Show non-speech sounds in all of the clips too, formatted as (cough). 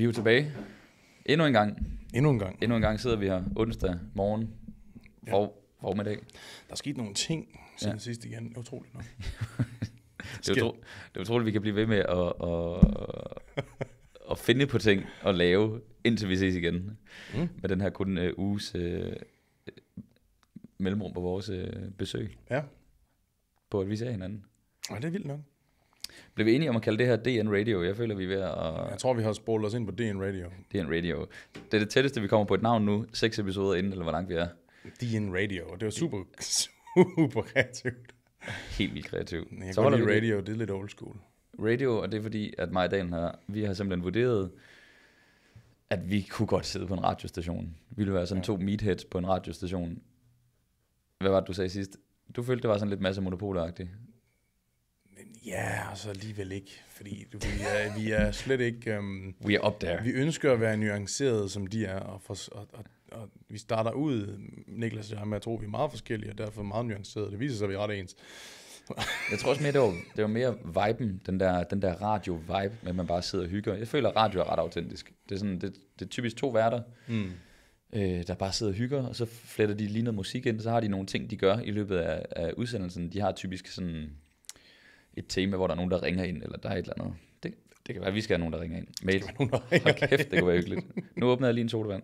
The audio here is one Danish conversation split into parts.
Vi er jo tilbage. Endnu en gang. Endnu en gang. Endnu en gang sidder vi her onsdag morgen ja. og formiddag. Der er sket nogle ting siden ja. sidst igen. Utroligt nok. (laughs) det, er utro, det er utroligt, at vi kan blive ved med at, at, at finde på ting og lave, indtil vi ses igen. Mm. Med den her kun uh, uges uh, mellemrum på vores uh, besøg. Ja. På at vi ser hinanden. Ja, det er vildt nok. Blev vi enige om at kalde det her DN Radio? Jeg føler, vi er ved at... Jeg tror, vi har spurgt os ind på DN Radio. DN Radio. Det er det tætteste, vi kommer på et navn nu. Seks episoder inden, eller hvor langt vi er. DN Radio. Det var super, super kreativt. Helt vildt kreativt. Jeg så kan lide radio, det. det er lidt old school. Radio, og det er fordi, at mig og Dan her, vi har simpelthen vurderet, at vi kunne godt sidde på en radiostation. Vi ville være sådan ja. to meatheads på en radiostation. Hvad var det, du sagde sidst? Du følte, det var sådan lidt masse monopolagtigt. Ja, og så alligevel ikke, fordi vi er, vi er slet ikke... Um, We are up there. Vi ønsker at være nuancerede, som de er, og, for, og, og, og vi starter ud, Niklas og jeg, med at tro, at vi er meget forskellige, og derfor meget nuancerede. det viser sig, at vi er ret ens. jeg tror også mere, det var, det var mere viben, den der, den der radio-vibe, med at man bare sidder og hygger. Jeg føler, at radio er ret autentisk. Det er, sådan, det, det er typisk to værter, mm. øh, der bare sidder og hygger, og så fletter de lige noget musik ind, så har de nogle ting, de gør i løbet af, af udsendelsen. De har typisk sådan et tema, hvor der er nogen, der ringer ind, eller der er et eller andet. Det, det kan være, at vi skal have nogen, der ringer ind. Mail. Det nogen, der ringer Hold kæft, det kunne være hyggeligt. Nu åbner jeg lige en sodavand.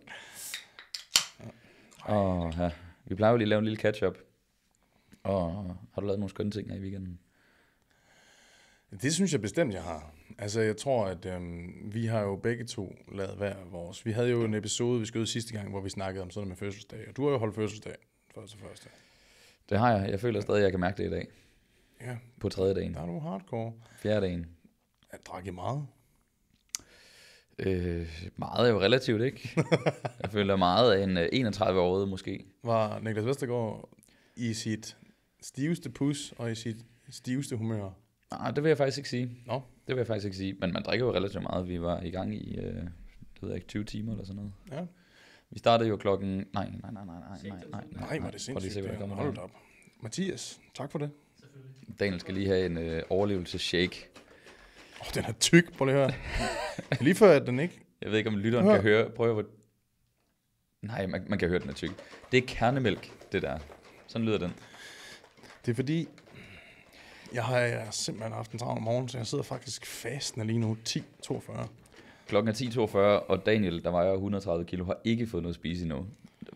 Og ja, vi plejer jo lige at lave en lille catch-up. Og har du lavet nogle skønne ting her i weekenden? Det synes jeg bestemt, jeg har. Altså, jeg tror, at øhm, vi har jo begge to lavet hver vores. Vi havde jo en episode, vi skød sidste gang, hvor vi snakkede om sådan noget med fødselsdag. Og du har jo holdt fødselsdag, første første. Det har jeg. Jeg føler stadig, at jeg kan mærke det i dag. Ja. På tredje dagen. Der er du hardcore. Fjerde dagen. Jeg drak I meget? Øh, meget er jo relativt, ikke? (laughs) jeg føler meget af en 31-årig øh, måske. Var Niklas Vestergaard i sit stiveste pus og i sit stiveste humør? Nej, det vil jeg faktisk ikke sige. Nå? Det vil jeg faktisk ikke sige. Men man drikker jo relativt meget. Vi var i gang i, øh, det ved jeg ikke, 20 timer eller sådan noget. Ja. Vi startede jo klokken... Nej, nej, nej, nej, nej, altså. nej, nej. Nej, var det sindssygt. Prøv lige se, hvad der kommer Hold op. Mathias, tak for det. Daniel skal lige have en øh, overlevelseshake. Åh, oh, den er tyk, prøv lige at høre. lige før at den ikke... Jeg ved ikke, om lytteren Hør. kan høre. Prøv at høre, Nej, man, man kan høre, den er tyk. Det er kernemælk, det der. Sådan lyder den. Det er fordi, jeg har, simpelthen haft en travl morgen, så jeg sidder faktisk fastende lige nu 10.42. Klokken er 10.42, og Daniel, der vejer 130 kilo, har ikke fået noget at spise endnu.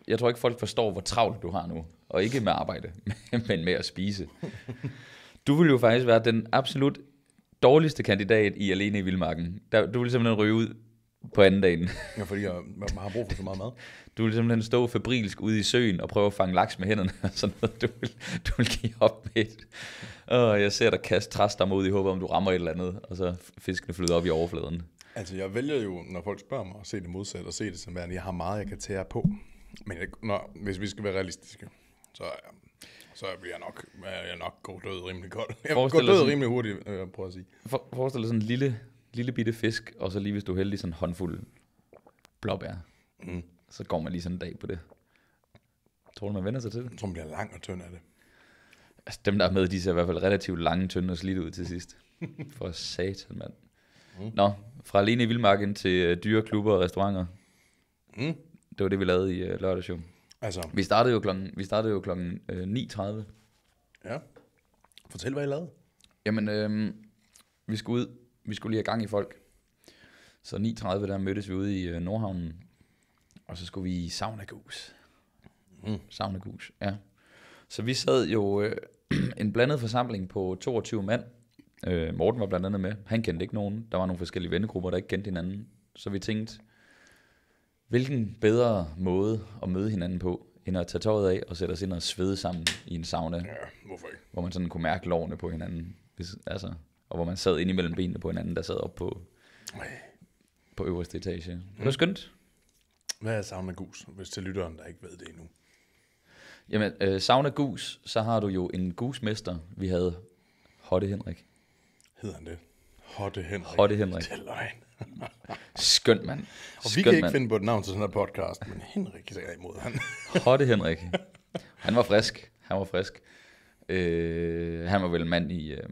Jeg tror ikke, folk forstår, hvor travlt du har nu. Og ikke med arbejde, (laughs) men med at spise. Du vil jo faktisk være den absolut dårligste kandidat i Alene i Vildmarken. Der, du vil simpelthen ryge ud på anden dagen. (laughs) ja, fordi jeg, har brug for så meget mad. Du vil simpelthen stå febrilsk ude i søen og prøve at fange laks med hænderne og sådan noget. Du vil, du vil give op med Og jeg ser dig kaste træs der mod i håbet, om du rammer et eller andet, og så fiskene flyder op i overfladen. Altså, jeg vælger jo, når folk spørger mig, at se det modsat og se det som værende, jeg har meget, jeg kan tage på. Men jeg, når, hvis vi skal være realistiske, så, øh, så bliver jeg nok, øh, jeg nok gå død rimelig godt. (laughs) Jeg går død sådan, rimelig hurtigt, øh, prøver at sige. For, forestil dig sådan en lille, lille bitte fisk, og så lige hvis du er heldig, sådan en håndfuld blåbær. Mm. Så går man lige sådan en dag på det. Tror du, man vender sig til det? Jeg tror, man bliver lang og tynd af det. Altså, dem, der er med, de ser i hvert fald relativt lange, tynde og slidt ud til sidst. (laughs) For satan, mand. Mm. Nå, fra alene i Vildmarken til øh, dyre klubber og restauranter. Mm. Det var det, vi lavede i lørdagsshow. lørdags Altså. Vi startede jo klokken, vi startede jo klokken øh, 9.30. Ja. Fortæl, hvad I lavede. Jamen, øh, vi skulle ud. Vi skulle lige have gang i folk. Så 9.30, der mødtes vi ude i øh, Nordhavnen. Og så skulle vi i Sauna Gus. Mm. Sauna Gus, ja. Så vi sad jo øh, (clears throat) en blandet forsamling på 22 mand. Øh, Morten var blandt andet med. Han kendte ikke nogen. Der var nogle forskellige vennegrupper, der ikke kendte hinanden. Så vi tænkte, Hvilken bedre måde at møde hinanden på, end at tage tøjet af og sætte os ind og svede sammen i en sauna? Ja, hvorfor ikke? Hvor man sådan kunne mærke lovene på hinanden. Hvis, altså, og hvor man sad ind imellem benene på hinanden, der sad op på, på øverste etage. Mm. Det er skønt. Hvad er sauna gus, hvis til lytteren, der ikke ved det endnu? Jamen, øh, sauna gus, så har du jo en gusmester, vi havde Hotte Henrik. Hedder han det? Hotte Henrik. Hotte Henrik. Det er løgn. (laughs) Skønt, mand. Og vi Skønt, kan ikke mand. finde på et navn til sådan en podcast, men Henrik er imod han. (laughs) Hotte Henrik. Han var frisk. Han var frisk. Øh, han var vel mand i, øh,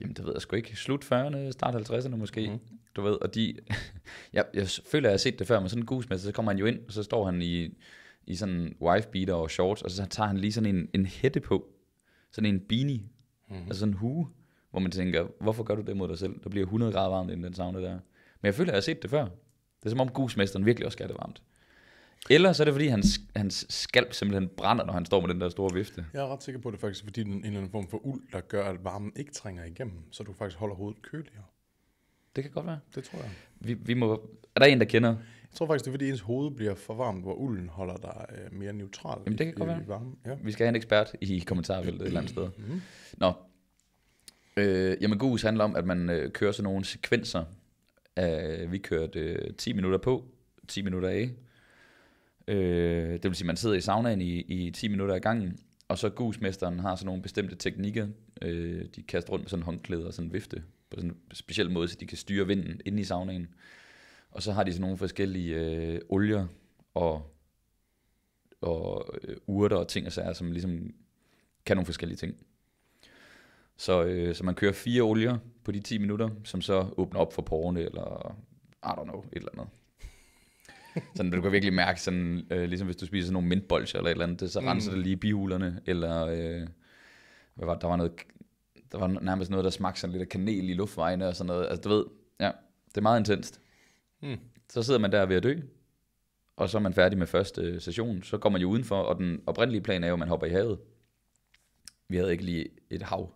jamen det ved jeg sgu ikke, slut 40'erne, start 50'erne måske. Mm. Du ved, og de, (laughs) jeg, jeg føler, at jeg har set det før, men sådan en gusmester, så kommer han jo ind, og så står han i, i sådan wife beater og shorts, og så tager han lige sådan en, en hætte på, sådan en beanie, mm-hmm. altså sådan en hue, hvor man tænker, hvorfor gør du det mod dig selv? Der bliver 100 grader varmt i den sauna der. Men jeg føler, at jeg har set det før. Det er som om gusmesteren virkelig også gør det varmt. Eller så er det, fordi hans, hans skalp simpelthen brænder, når han står med den der store vifte. Jeg er ret sikker på, at det faktisk er, fordi den en eller anden form for uld, der gør, at varmen ikke trænger igennem, så du faktisk holder hovedet køligere. Det kan godt være. Det tror jeg. Vi, vi må, er der en, der kender? Jeg tror faktisk, det er, fordi ens hoved bliver for varmt, hvor ulden holder dig øh, mere neutral. Jamen, det kan i, godt være. Ja. Vi skal have en ekspert i kommentarfeltet et eller andet sted. Mm-hmm. Nå, Øh, jamen GUS handler om, at man øh, kører sådan nogle sekvenser. Af, vi kørte øh, 10 minutter på, 10 minutter af. Øh, det vil sige, at man sidder i saunaen i, i 10 minutter ad gangen, og så gusmesteren har sådan nogle bestemte teknikker. Øh, de kaster rundt med sådan en håndklæde og sådan en vifte, på sådan en speciel måde, så de kan styre vinden inde i saunaen. Og så har de sådan nogle forskellige øh, olier og, og øh, urter og ting og sager, som ligesom kan nogle forskellige ting. Så, øh, så man kører fire olier på de 10 minutter, som så åbner op for porerne, eller I don't know, et eller andet. (laughs) Sådan, du kan virkelig mærke, sådan, øh, ligesom hvis du spiser sådan nogle mintbolcher eller et eller andet, så mm. renser mm. det lige bihulerne, eller øh, hvad var, der var noget, der var nærmest noget, der smagte sådan lidt af kanel i luftvejene og sådan noget. Altså du ved, ja, det er meget intenst. Mm. Så sidder man der ved at dø, og så er man færdig med første øh, session, så kommer man jo udenfor, og den oprindelige plan er jo, at man hopper i havet. Vi havde ikke lige et hav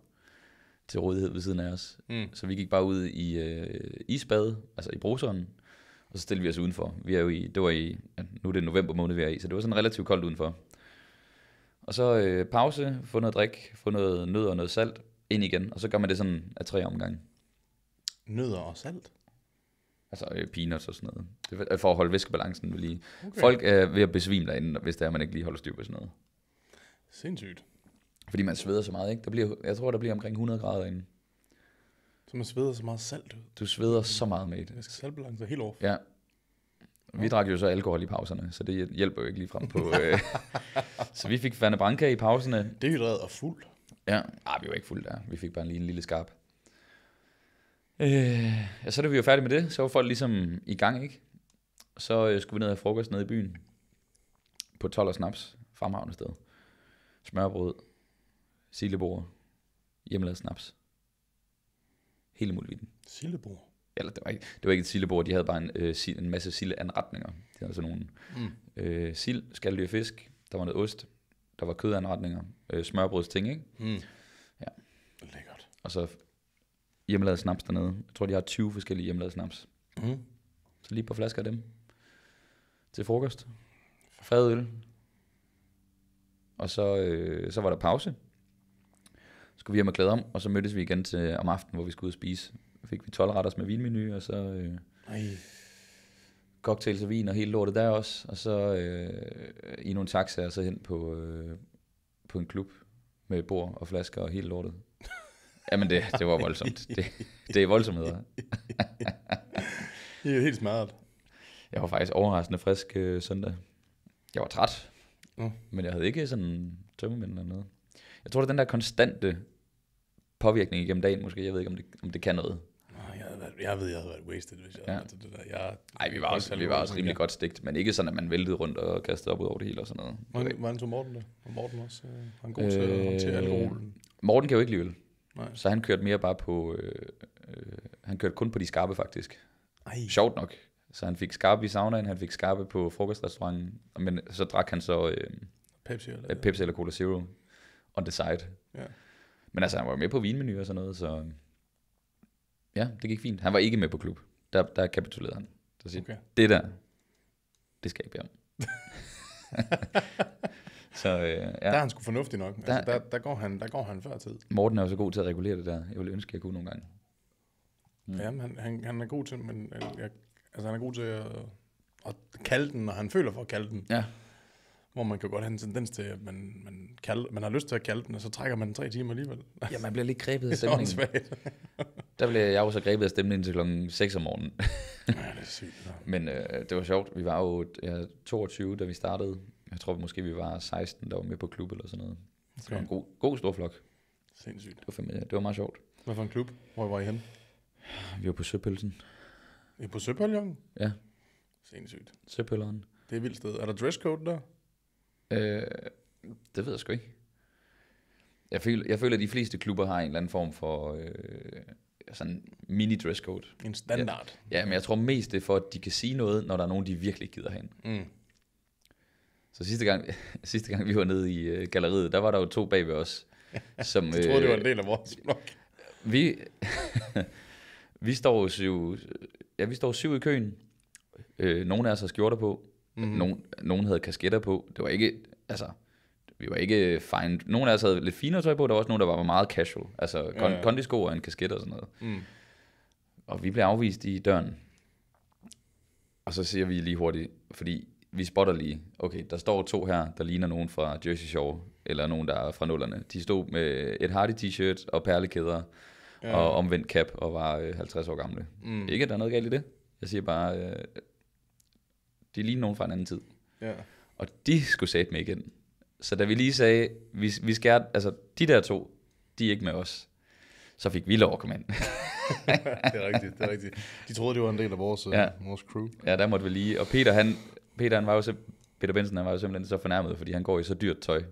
til rådighed ved siden af os. Mm. Så vi gik bare ud i øh, isbad, altså i bruseren, og så stillede vi os udenfor. Vi er jo i, det var i, nu er det november måned, vi er i, så det var sådan relativt koldt udenfor. Og så øh, pause, få noget drik, få noget nød og noget salt, ind igen, og så gør man det sådan af tre omgange. Nødder og salt? Altså øh, peanuts og sådan noget. Det er for at holde væskebalancen ved lige. Okay. Folk er ved at besvime derinde, hvis det er, man ikke lige holder styr på sådan noget. Sindssygt. Fordi man sveder så meget, ikke? Der bliver, jeg tror, der bliver omkring 100 grader inden. Så man sveder så meget salt ud? Du sveder så meget med det. Jeg skal saltbalance helt over. Ja. Vi drak jo så alkohol i pauserne, så det hjælper jo ikke frem på. øh. (laughs) så vi fik Fanta Branca i pauserne. hydreret og fuld. Ja, ah, vi var ikke fuld der. Vi fik bare lige en lille skarp. Øh, ja, så da vi var færdige med det, så var folk ligesom i gang, ikke? Så øh, skulle vi ned og have frokost nede i byen. På 12 og snaps, fremragende sted. Smørbrød, sildebord, hjemmelavet snaps. Hele muligheden. Sildebord? Eller det var ikke, det var ikke et sildebord, de havde bare en, øh, sil, en masse sildeanretninger. Det var altså nogle mm. øh, sild, skaldyr fisk, der var noget ost, der var kødanretninger, øh, smørbrødsting, ikke? Mm. Ja. Lækkert. Og så hjemmelavet snaps dernede. Jeg tror, de har 20 forskellige hjemmelavet snaps. Mm. Så lige på flasker af dem. Til frokost. Fadøl. Og så, øh, så var der pause skulle vi hjem og klæde om, og så mødtes vi igen til om aftenen, hvor vi skulle ud og spise. Fik vi 12 retter med vinmenu, og så... Øh, cocktails og vin og hele lortet der også, og så øh, i nogle taxaer, så hen på, øh, på en klub med bord og flasker og hele lortet. Jamen det, det var voldsomt. Det, det er voldsomheder. det er helt smart. Jeg var faktisk overraskende frisk øh, søndag. Jeg var træt, mm. men jeg havde ikke sådan tømmermænd eller noget. Jeg tror, det er den der konstante påvirkning igennem dagen måske. Jeg ved ikke, om det, om det kan noget. Jeg, jeg ved, jeg havde været wasted, hvis jeg ja. havde det der. Jeg, Ej, vi var også, vi var også rimelig godt stigt, men ikke sådan, at man væltede rundt og kastede op ud over det hele og sådan noget. Hvordan, hvordan tog Morten det? Og Morten også øh, han god øh, til at øh, håndtere alkoholen? Morten kan jo ikke lide øl. Nej. Så han kørte mere bare på... Øh, øh, han kørte kun på de skarpe, faktisk. Ej. Sjovt nok. Så han fik skarpe i saunaen, han fik skarpe på frokostrestauranten, men så drak han så... Øh, Pepsi eller, Pepsi eller Cola Zero on the side. Ja. Men altså, han var med på vinmenu og sådan noget, så ja, det gik fint. Han var ikke med på klub. Der, der kapitulerede han. Så siger, okay. det der, det skal jeg bede om. (laughs) så, øh, ja. Der er han sgu fornuftig nok. Altså, der, altså, der, der, går han, der går han før tid. Morten er jo så god til at regulere det der. Jeg ville ønske, jeg kunne nogle gange. Mm. Ja, han, han, han er god til, men øh, jeg, altså, han er god til at, at kalde den, når han føler for at kalde den. Ja hvor man kan godt have en tendens til, at man, man, kalde, man har lyst til at kalde den, og så trækker man den tre timer alligevel. Ja, man bliver lidt grebet af (laughs) stemningen. (laughs) der blev jeg jo så grebet af stemningen til klokken 6 om morgenen. ja, det er sygt. Ja. (laughs) Men øh, det var sjovt. Vi var jo ja, 22, da vi startede. Jeg tror måske, vi var 16, der var med på klub eller sådan noget. Okay. Så det var en god, god stor flok. Sindssygt. Det var, fandme, det var meget sjovt. Hvad for en klub? Hvor var I hen? Vi var på Søpølsen. I på Søpølsen? Ja. Sindssygt. Søpølleren. Det er et vildt sted. Er der dresscode der? Øh, det ved jeg sgu ikke. Jeg føler, jeg føler, at de fleste klubber har en eller anden form for øh, sådan mini dresscode. En standard. Ja, ja, men jeg tror mest det er for, at de kan sige noget, når der er nogen, de virkelig gider hen. Mm. Så sidste gang, (laughs) sidste gang vi var nede i øh, galleriet, der var der jo to ved os. som, (laughs) jeg troede, øh, det var en øh, del af vores blok. Vi, (laughs) vi står jo syv, ja, vi står syv i køen. Øh, nogle af os har skjorter på. Mm-hmm. Nogen, nogen havde kasketter på. Det var ikke, altså, vi var ikke fine. Nogen af os havde lidt finere tøj på, der var også nogen, der var meget casual. Altså kon- ja, ja. kondisko og en kasket og sådan noget. Mm. Og vi blev afvist i døren. Og så ser vi lige hurtigt, fordi vi spotter lige, okay, der står to her, der ligner nogen fra Jersey Shore, eller nogen, der er fra nullerne. De stod med et Hardy t-shirt og perlekæder ja. og omvendt cap og var 50 øh, år gamle. Mm. Ikke, at der er noget galt i det. Jeg siger bare, øh, de ligner nogen fra en anden tid. Ja. Og de skulle sætte med igen. Så da vi lige sagde, vi, vi skal, altså de der to, de er ikke med os, så fik vi lov at komme ind. (laughs) det er rigtigt, det er rigtigt. De troede, det var en del af vores, øh, ja. vores crew. Ja, der måtte vi lige. Og Peter, han, Peter, han var jo Peter Benson han var jo simpelthen så fornærmet, fordi han går i så dyrt tøj.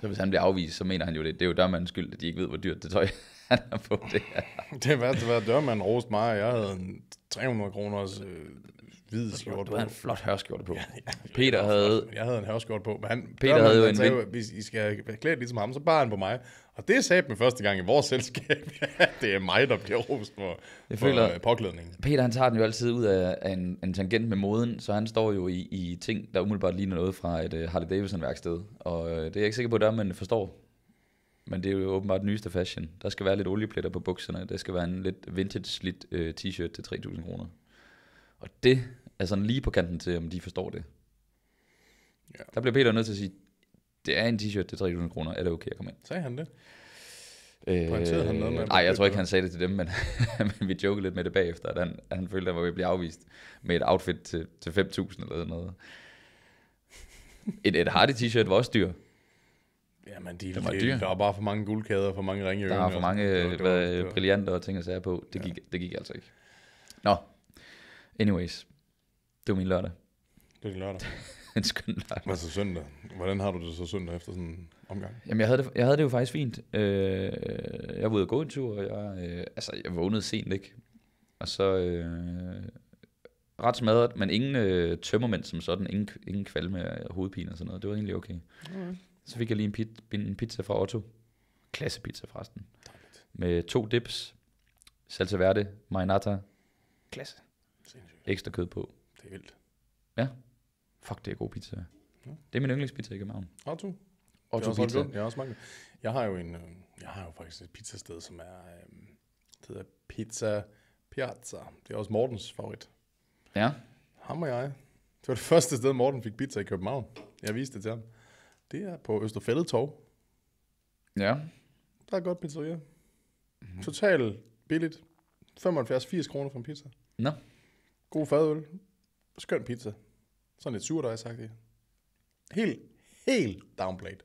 Så hvis han bliver afvist, så mener han jo det. Det er jo dørmandens skyld, at de ikke ved, hvor dyrt det tøj (laughs) han har på det her. det værste var, at dørmanden rost mig, jeg havde en 300 kroners øh, hvid skjorte på. Du havde en flot hørskjorte på. Ja, ja, Peter havde... Jeg havde en hørskjorte på, men han, Peter havde jo en... Sagde, hvis I skal klæde ligesom ham, så bare han på mig. Og det sagde mig første gang i vores selskab, (laughs) det er mig, der bliver rost for, jeg føler, for øh, påklædningen. Peter han tager den jo altid ud af, en, en tangent med moden, så han står jo i, i ting, der umiddelbart ligner noget fra et uh, Harley Davidson værksted. Og uh, det er jeg ikke sikker på, der man forstår. Men det er jo åbenbart den nyeste fashion. Der skal være lidt oliepletter på bukserne, der skal være en lidt vintage-slidt uh, t-shirt til 3.000 kroner. Og det er sådan lige på kanten til, om de forstår det. Ja. Der bliver Peter nødt til at sige, det er en t-shirt, det er 3.000 kroner, er det okay at komme ind? Sagde han det? Øh, han noget med nej, jeg tror ikke, han sagde det til dem, men, (laughs) men vi jokede lidt med det bagefter, at han, at han følte, at han var ved at blive afvist med et outfit til, til 5.000 eller sådan noget. Et, et Hardy t-shirt var også dyr. Jamen, de, det var dyr. der var bare for mange guldkæder, for mange ringe Der var for mange brillanter og ting at sager på. Det, ja. gik, det gik altså ikke. Nå, Anyways, det var min lørdag. Det var din lørdag. (laughs) en skøn lørdag. Hvad så søndag? Hvordan har du det så søndag efter sådan en omgang? Jamen, jeg havde det, jeg havde det jo faktisk fint. Øh, jeg var ude at gå en tur, og jeg, øh, altså, jeg vågnede sent, ikke? Og så... Øh, ret smadret, men ingen øh, tømmermænd som sådan, ingen, ingen kvalme og hovedpine og sådan noget. Det var egentlig okay. Mm. Så fik jeg lige en, pit, en pizza fra Otto. Klasse pizza, forresten. Med to dips, salsa verde, marinata. Klasse ekstra kød på. Det er vildt. Ja. Fuck, det er god pizza. Ja. Det er min yndlingspizza i København. Otto. Otto det er Pizza. Jeg, også mange. jeg har jo en, øh, jeg har jo faktisk et pizzasted, som er, øh, det hedder Pizza Piazza. Det er også Mortens favorit. Ja. Ham og jeg. Det var det første sted, Morten fik pizza i København. Jeg viste det til ham. Det er på Østerfældetorv. Ja. Der er godt pizzeria. Mm-hmm. Total billigt. 75-80 kroner for en pizza. Nå. No. God fadøl. Skøn pizza. Sådan lidt sagt det. Helt, helt downplayed.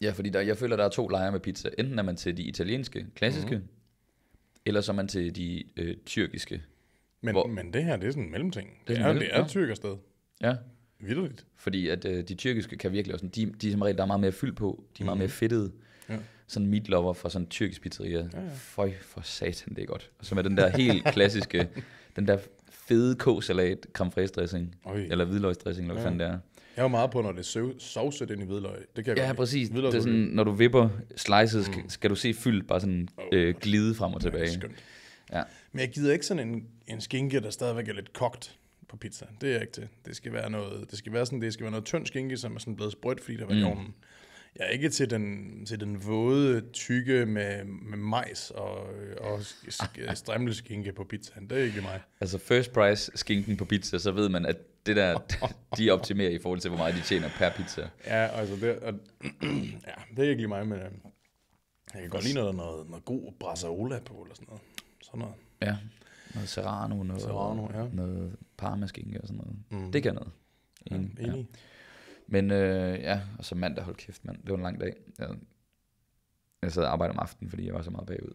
Ja, fordi der, jeg føler, der er to lejre med pizza. Enten er man til de italienske, klassiske, mm-hmm. eller så er man til de øh, tyrkiske. Men, hvor, men det her, det er sådan en mellemting. Det er, det er, mellem, det er ja. sted. Ja. Vildt. Fordi at øh, de tyrkiske kan virkelig også, de, de er som regel, der er meget mere fyld på, de er mm-hmm. meget mhm. mere fedtede. Ja. Sådan meat lover fra sådan en tyrkisk pizzeria. Ja, ja. Føj for satan, det er godt. Og så med den der helt klassiske, (laughs) den der fede k-salat, creme dressing, Oi. eller hvidløgsdressing, eller hvad ja. fanden det er. Jeg er jo meget på, når det er søv, sovset ind i hvidløg. Det kan jeg ja, godt præcis. Hvidløg, det er sådan, når du vipper slices, mm. skal du se fyldt bare sådan oh. øh, glide frem og tilbage. Ja, skønt. Ja. Men jeg gider ikke sådan en, en skinke, der stadigvæk er lidt kogt på pizza. Det er jeg ikke til. Det skal være noget, det skal være sådan, det skal være noget tynd skinke, som er sådan blevet sprødt, fordi der var mm. i ovnen. Jeg er ikke til den, til den våde, tykke med, med majs og, og (laughs) strimleskinke på pizzaen. Det er ikke mig. Altså first price skinken på pizza, så ved man, at det der, (laughs) de optimerer i forhold til, hvor meget de tjener per pizza. Ja, altså det, og, (clears throat) ja, det er ikke lige mig, men øh, jeg kan godt lide, når der er noget, noget god brasserola på, eller sådan noget. Sådan noget. Ja, noget serrano, noget, serrano, ja. noget parmaskinke og sådan noget. Mm. Det kan noget. Enig. Ja, enig. Ja. Men øh, ja, og så mandag, hold kæft mand, det var en lang dag. Jeg, jeg sad og arbejdede om aftenen, fordi jeg var så meget bagud.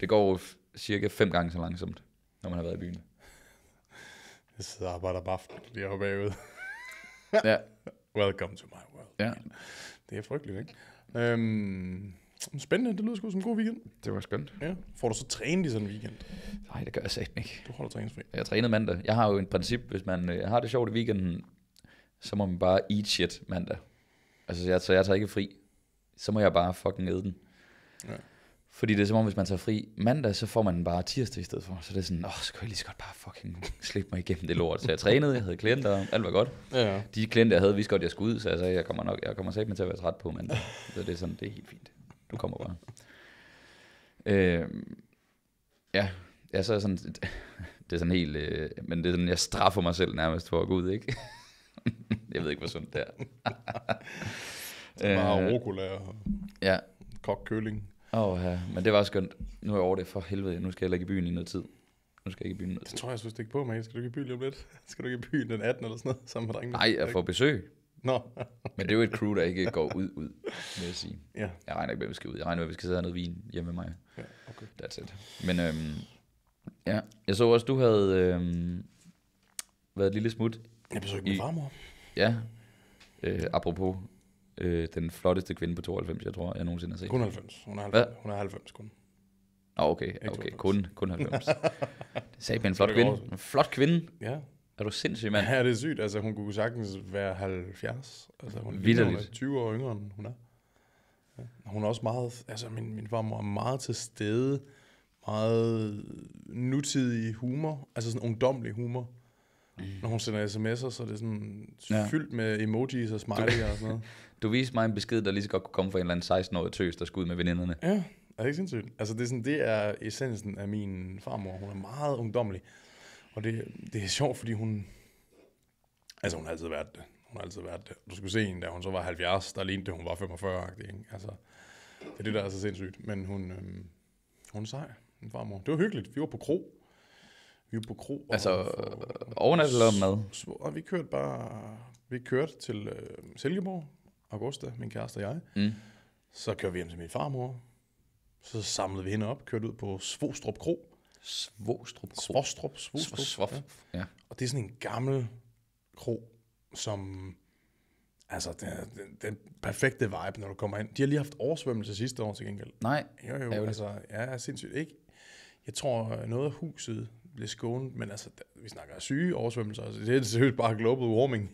Det går jo cirka fem gange så langsomt, når man har været i byen. Jeg sidder og arbejder om aftenen, fordi jeg var bagud. (laughs) ja. Welcome to my world. Ja. Det er frygteligt, ikke? Øhm, spændende, det lyder sgu som en god weekend. Det var skønt. Ja. Får du så trænet i sådan en weekend? Nej, det gør jeg slet ikke. Du holder træningsfri. Jeg trænede mandag. Jeg har jo en princip, hvis man øh, har det sjovt i weekenden, så må man bare eat shit mandag. Altså, jeg, så jeg tager ikke fri. Så må jeg bare fucking æde den. Ja. Fordi det er som om, hvis man tager fri mandag, så får man den bare tirsdag i stedet for. Så det er sådan, åh, så kan jeg lige så godt bare fucking slippe mig igennem det lort. Så jeg trænede, jeg havde klienter, alt var godt. Ja, ja. De klienter, jeg havde, vidste godt, jeg skulle ud, så jeg sagde, jeg kommer nok, jeg kommer sikkert til at være træt på mandag. Så det er sådan, det er helt fint. Du kommer bare. øh, ja, ja, så er sådan, (laughs) det er sådan helt, øh, men det er sådan, jeg straffer mig selv nærmest for at gå ud, ikke? (laughs) jeg ved ikke, hvor sundt det er. (laughs) det er bare øh, rucola og ja. kokkøling. Åh, oh, ja. men det var skønt. Nu er jeg over det for helvede. Nu skal jeg ikke i byen i noget tid. Nu skal jeg ikke i byen noget tid. Det tror jeg, jeg skulle på, man. Skal du ikke i byen lige om lidt? (laughs) Skal du ikke i byen den 18 eller sådan noget? Sammen med drengene? Nej, jeg får besøg. Nå. No. Okay. Men det er jo et crew, der ikke går ud, ud, vil jeg sige. Ja. Jeg regner ikke med, at vi skal ud. Jeg regner med, at vi skal sidde og have noget vin hjemme med mig. Ja, okay. That's it. Men øhm, ja, jeg så også, du havde øhm, været et lille smut jeg besøgte min farmor. Ja, øh, apropos øh, den flotteste kvinde på 92, jeg tror, jeg nogensinde har set. Kun 90. Hun er 90, Hva? hun er 90 kun. Nå, oh, okay, okay. Kun, kun 90. (laughs) det sagde en flot kvinde. En flot kvinde. Ja. Er du sindssyg, mand? Ja, det er sygt. Altså, hun kunne sagtens være 70. Altså, hun, er 20 år yngre, end hun er. Ja. Hun er også meget... Altså, min, min farmor er meget til stede. Meget nutidig humor. Altså, sådan ungdomlig humor. Mm. Når hun sender sms'er, så er det sådan ja. fyldt med emojis og smiley du, og sådan noget. (laughs) du viste mig en besked, der lige så godt kunne komme fra en eller anden 16-årig tøs, der skulle ud med veninderne. Ja, det er ikke sindssygt. Altså det er, sådan, det er essensen af min farmor. Hun er meget ungdommelig. Og det, det er sjovt, fordi hun... Altså hun har altid været det. Hun har altid været det. Du skulle se hende, da hun så var 70, der lignede hun var 45 ikke? Altså, det er det, der er så sindssygt. Men hun, øhm, hun er sej, min farmor. Det var hyggeligt. Vi var på kro vi var på kro. altså øh, overnat eller mad? Og vi kørte bare, vi kørte til øh, Silkeborg, Augusta, min kæreste og jeg. Mm. Så kørte vi hjem til min farmor. Så samlede vi hende op, kørte ud på Svostrup Kro. Svostrup Kro? Svostrup, Svostrup. Svostrup. Ja. ja. Og det er sådan en gammel kro, som Altså, den, den, den perfekte vibe, når du kommer ind. De har lige haft oversvømmelse sidste år til gengæld. Nej, Jo, jo, ærgerligt. altså, ja, sindssygt ikke. Jeg tror, øh, noget af huset, blev skånet, men altså, vi snakker syge oversvømmelser, så altså, det er seriøst bare global warming.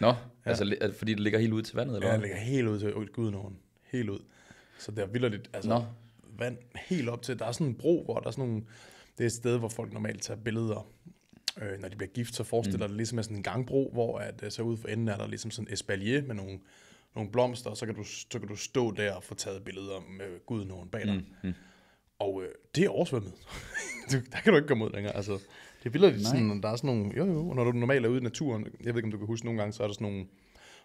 Nå, ja. altså fordi det ligger helt ud til vandet, eller Ja, det ligger helt ud til øh, Gudenåen, helt ud. Så der vildt lidt, altså Nå. vand helt op til, der er sådan en bro, hvor der er sådan nogle, det er et sted, hvor folk normalt tager billeder, øh, når de bliver gift, så forestiller mm. det ligesom sådan en gangbro, hvor at, øh, så ud for enden er der ligesom sådan en espalier med nogle, nogle blomster, og så kan, du, så kan du stå der og få taget billeder med Gudenåen bag dig. Mm. Mm. Og øh, det er oversvømmet. (laughs) du, der kan du ikke komme ud længere. Altså, det er vildt, sådan, der er sådan nogle... Jo, jo, når du normalt er ude i naturen, jeg ved ikke, om du kan huske nogle gange, så er der sådan nogle,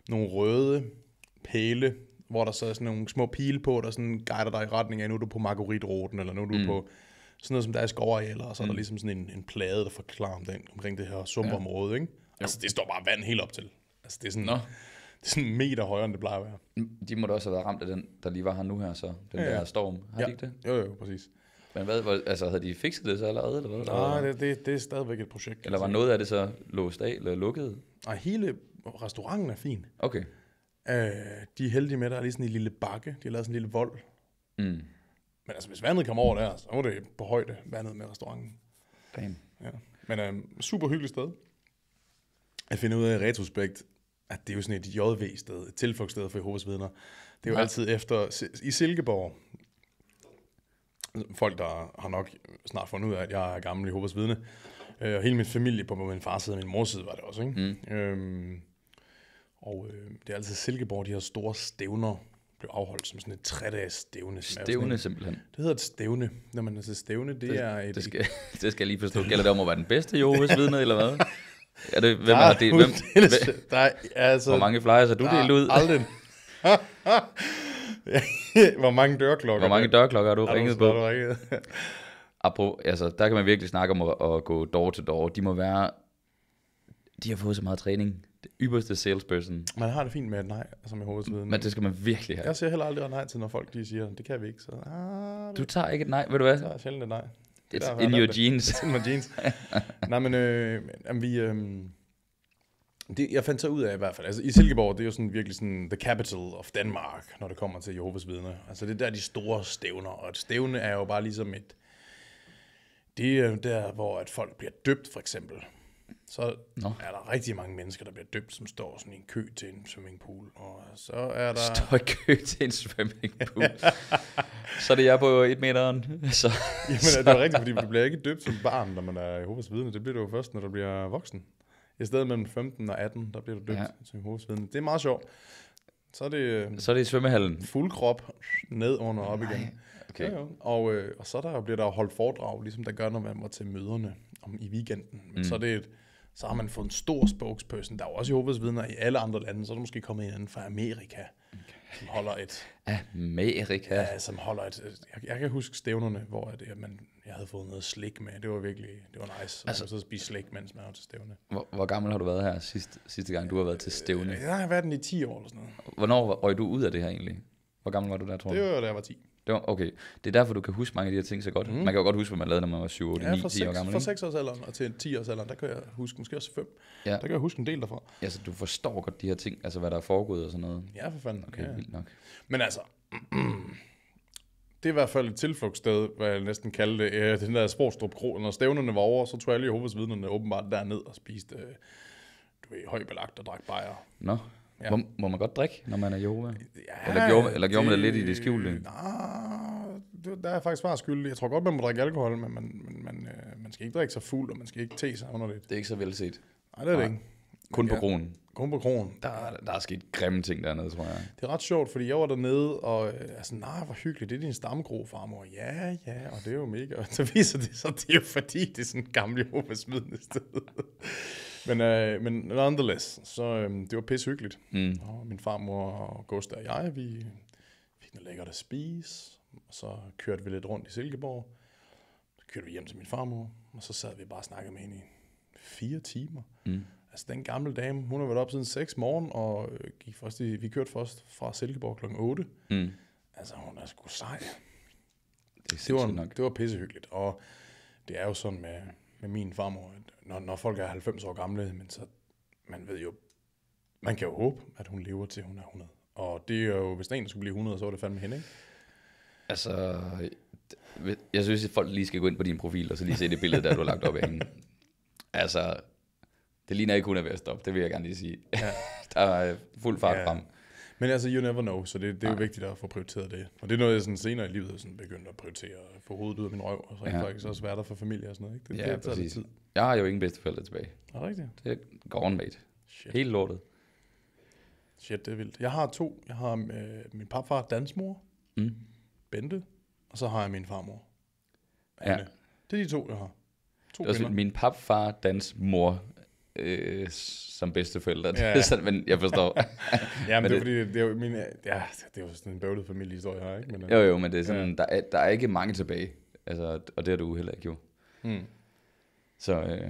nogle røde pæle, hvor der så er sådan nogle små pile på, der sådan guider dig i retning af, nu er du på margaritroten, eller nu er du mm. på sådan noget, som der er i skovarealer, og så er der mm. ligesom sådan en, en plade, der forklarer om den, omkring det her sumpområde, ja. ikke? Altså, det står bare vand helt op til. Altså, det er sådan... Nå. Det er sådan en meter højere, end det plejer at være. Mm, de må da også have været ramt af den, der lige var her nu her, så den ja, ja. der storm. Har ja. de ikke det? Jo, jo, præcis. Men hvad, altså, havde de fikset det så allerede? Eller hvad? Nej, det, det, det er stadigvæk et projekt. Eller var noget af det så låst af eller lukket? Nej, hele restauranten er fin. Okay. Øh, de er heldige med, at der er lige sådan en lille bakke. De har lavet sådan en lille vold. Mm. Men altså, hvis vandet kommer over der, så var det på højde vandet med restauranten. Damn. Ja. Men øh, super hyggeligt sted. At finde ud af i retrospekt, at det er jo sådan et JV-sted, et tilflugtssted for Jehovas vidner. Det er jo ja. altid efter, i Silkeborg, folk, der har nok snart fundet ud af, at jeg er gammel Jehovas vidne, øh, og hele min familie på min fars side og min mors side var det også, ikke? Mm. Øhm, og øh, det er altid Silkeborg, de her store stævner, blev afholdt som sådan et tredags stævne. Stævne en, simpelthen? Det hedder et stævne. Når man altså stævne, det, det er et... Det skal, (laughs) det skal jeg lige forstå. Gælder det om at være den bedste Jehovas vidne, eller hvad? (laughs) Er det, hvem der har delt? (laughs) Hvem, hvem, der, altså, hvor mange flyers har du delt ud? Aldrig. (laughs) (laughs) hvor mange dørklokker? Hvor mange dørklokker har du ringet på? du ringet? Apropos, altså, der kan man virkelig snakke om at, at gå door til door. De må være... De har fået så meget træning. Det ypperste salesperson. Man har det fint med et nej, altså med hovedsviden. Men det skal man virkelig have. Jeg siger heller aldrig nej til, når folk de siger, det kan vi ikke. Så, ah, det... Du tager ikke et nej, ved du hvad? Jeg tager sjældent et nej. Det er in your det. jeans. It's in my jeans. (laughs) Nej, men øh, jamen, vi... Øh, det, jeg fandt så ud af i hvert fald, altså i Silkeborg, det er jo sådan virkelig sådan the capital of Danmark, når det kommer til Jehovas vidner. Altså det er der de store stævner, og et stævne er jo bare ligesom et, det er der, hvor at folk bliver døbt for eksempel så Nå. er der rigtig mange mennesker, der bliver døbt, som står sådan i en kø til en swimmingpool. Og så er der... (laughs) Står i kø til en swimmingpool. (laughs) så er det jeg på et meteren. (laughs) Så. Jamen, så... det er rigtigt, fordi du bliver ikke døbt som barn, når man er Jehovas vidne. Det bliver du jo først, når du bliver voksen. I stedet mellem 15 og 18, der bliver du døbt ja. som Jehovas vidne. Det er meget sjovt. Så er det, så er det i svømmehallen. Fuld krop ned under op Nej. igen. Okay. Ja, Og, øh, og så der bliver der holdt foredrag, ligesom der gør, når man var til møderne om, i weekenden. Men mm. så, er det et, så har man fået en stor spokesperson. Der er jo også Jehovas vidner i alle andre lande, så er der måske kommet en anden fra Amerika, okay. som holder et... Amerika? Ja, som holder et... Jeg, jeg kan huske stævnerne, hvor at, at man, jeg havde fået noget slik med. Det var virkelig... Det var nice. Altså, så spise slik, mens man var til stævne. Hvor, hvor gammel har du været her sidste, sidste gang, du har været til stævne? Øh, jeg har været den i 10 år eller sådan noget. Hvornår røg du ud af det her egentlig? Hvor gammel var du der, tror du? Det var, da jeg var 10. Det var, okay, det er derfor, du kan huske mange af de her ting så godt. Mm. Man kan jo godt huske, hvad man lavede, når man var 7, 8, ja, 9, 10 6, år gammel. fra 6 års alderen og til 10 års alderen, der kan jeg huske, måske også 5, ja. der kan jeg huske en del derfra. Ja, så du forstår godt de her ting, altså hvad der er foregået og sådan noget. Ja, for fanden. Okay, ja. nok. Men altså, (clears throat) det er i hvert fald et tilflugtssted, hvad jeg næsten kaldte det. Øh, den der sprogstrup Kro, når stævnerne var over, så tog alle Jehovas vidnerne åbenbart derned og spiste øh, du ved, høj belagt og drak bajer. Nå. No. Ja. Må, må man godt drikke, når man er Jehova? Ja, eller, gjorde, eller gjorde det, man det lidt i det skjulte? Øh, nej, der er faktisk bare skyld. Jeg tror godt, man må drikke alkohol, men man, man, man, øh, man skal ikke drikke sig fuld, og man skal ikke te sig underligt. Det er ikke så velset. Nej, det er Nej. det ikke. Kun på kronen. Kun på kronen. Der, der er sket grimme ting dernede, tror jeg. Det er ret sjovt, fordi jeg var dernede, og øh, sådan, altså, nej, hvor hyggeligt, det er din stamgro, farmor. Ja, ja, og det er jo mega. Og (laughs) så viser det sig, det er jo fordi, det er sådan en gammel Jehovas sted men, øh, men nonetheless, så øh, det var pisse hyggeligt. Mm. Og min farmor og Gustav og jeg, vi fik noget lækkert at spise, og så kørte vi lidt rundt i Silkeborg. Så kørte vi hjem til min farmor, og så sad vi bare og snakkede med hende i fire timer. Mm. Altså den gamle dame, hun har været op siden 6 morgen, og øh, gik først i, vi kørte først fra Silkeborg kl. 8. Mm. Altså hun er sgu sej. Det, det, var, nok. det var pissehyggeligt, og det er jo sådan med, med min farmor, at når, når folk er 90 år gamle, men så, man ved jo, man kan jo håbe, at hun lever til hun er 100. Og det er jo, hvis den en, skulle blive 100, så var det fandme hende, ikke? Altså, jeg synes, at folk lige skal gå ind på din profil, og så lige se det billede, der du har lagt op af hende. Altså, det ligner ikke, hun er ved at stoppe, det vil jeg gerne lige sige. Ja. (laughs) der er fuld fart ja. frem. Men altså, you never know, så det, det er jo ja. vigtigt at få prioriteret det. Og det er noget, jeg sådan senere i livet sådan begyndt at prioritere, at få hovedet ud af min røv, og så ja. faktisk også være der for familie og sådan noget. Ikke? Det, ja, det det præcis. Tid. Jeg har jo ingen bedsteforældre tilbage. Er det rigtigt? Det er gone, mate. Shit. Helt lortet. Shit, det er vildt. Jeg har to. Jeg har øh, min papfar, dansmor, mm. Bente, og så har jeg min farmor. Anne. Ja. Det er de to, jeg har. To det er også min papfar, dansmor, øh, som bedsteforældre. Ja, ja. (laughs) Sådan, men jeg forstår. (laughs) ja, men, men det er fordi, det, er jo min, ja, det er jo sådan en bøvlet familiehistorie her, ikke? Men, jo, øh, jo, men det er sådan, ja. der, er, der er ikke mange tilbage. Altså, og det har du heller ikke jo. Mm. Så, øh,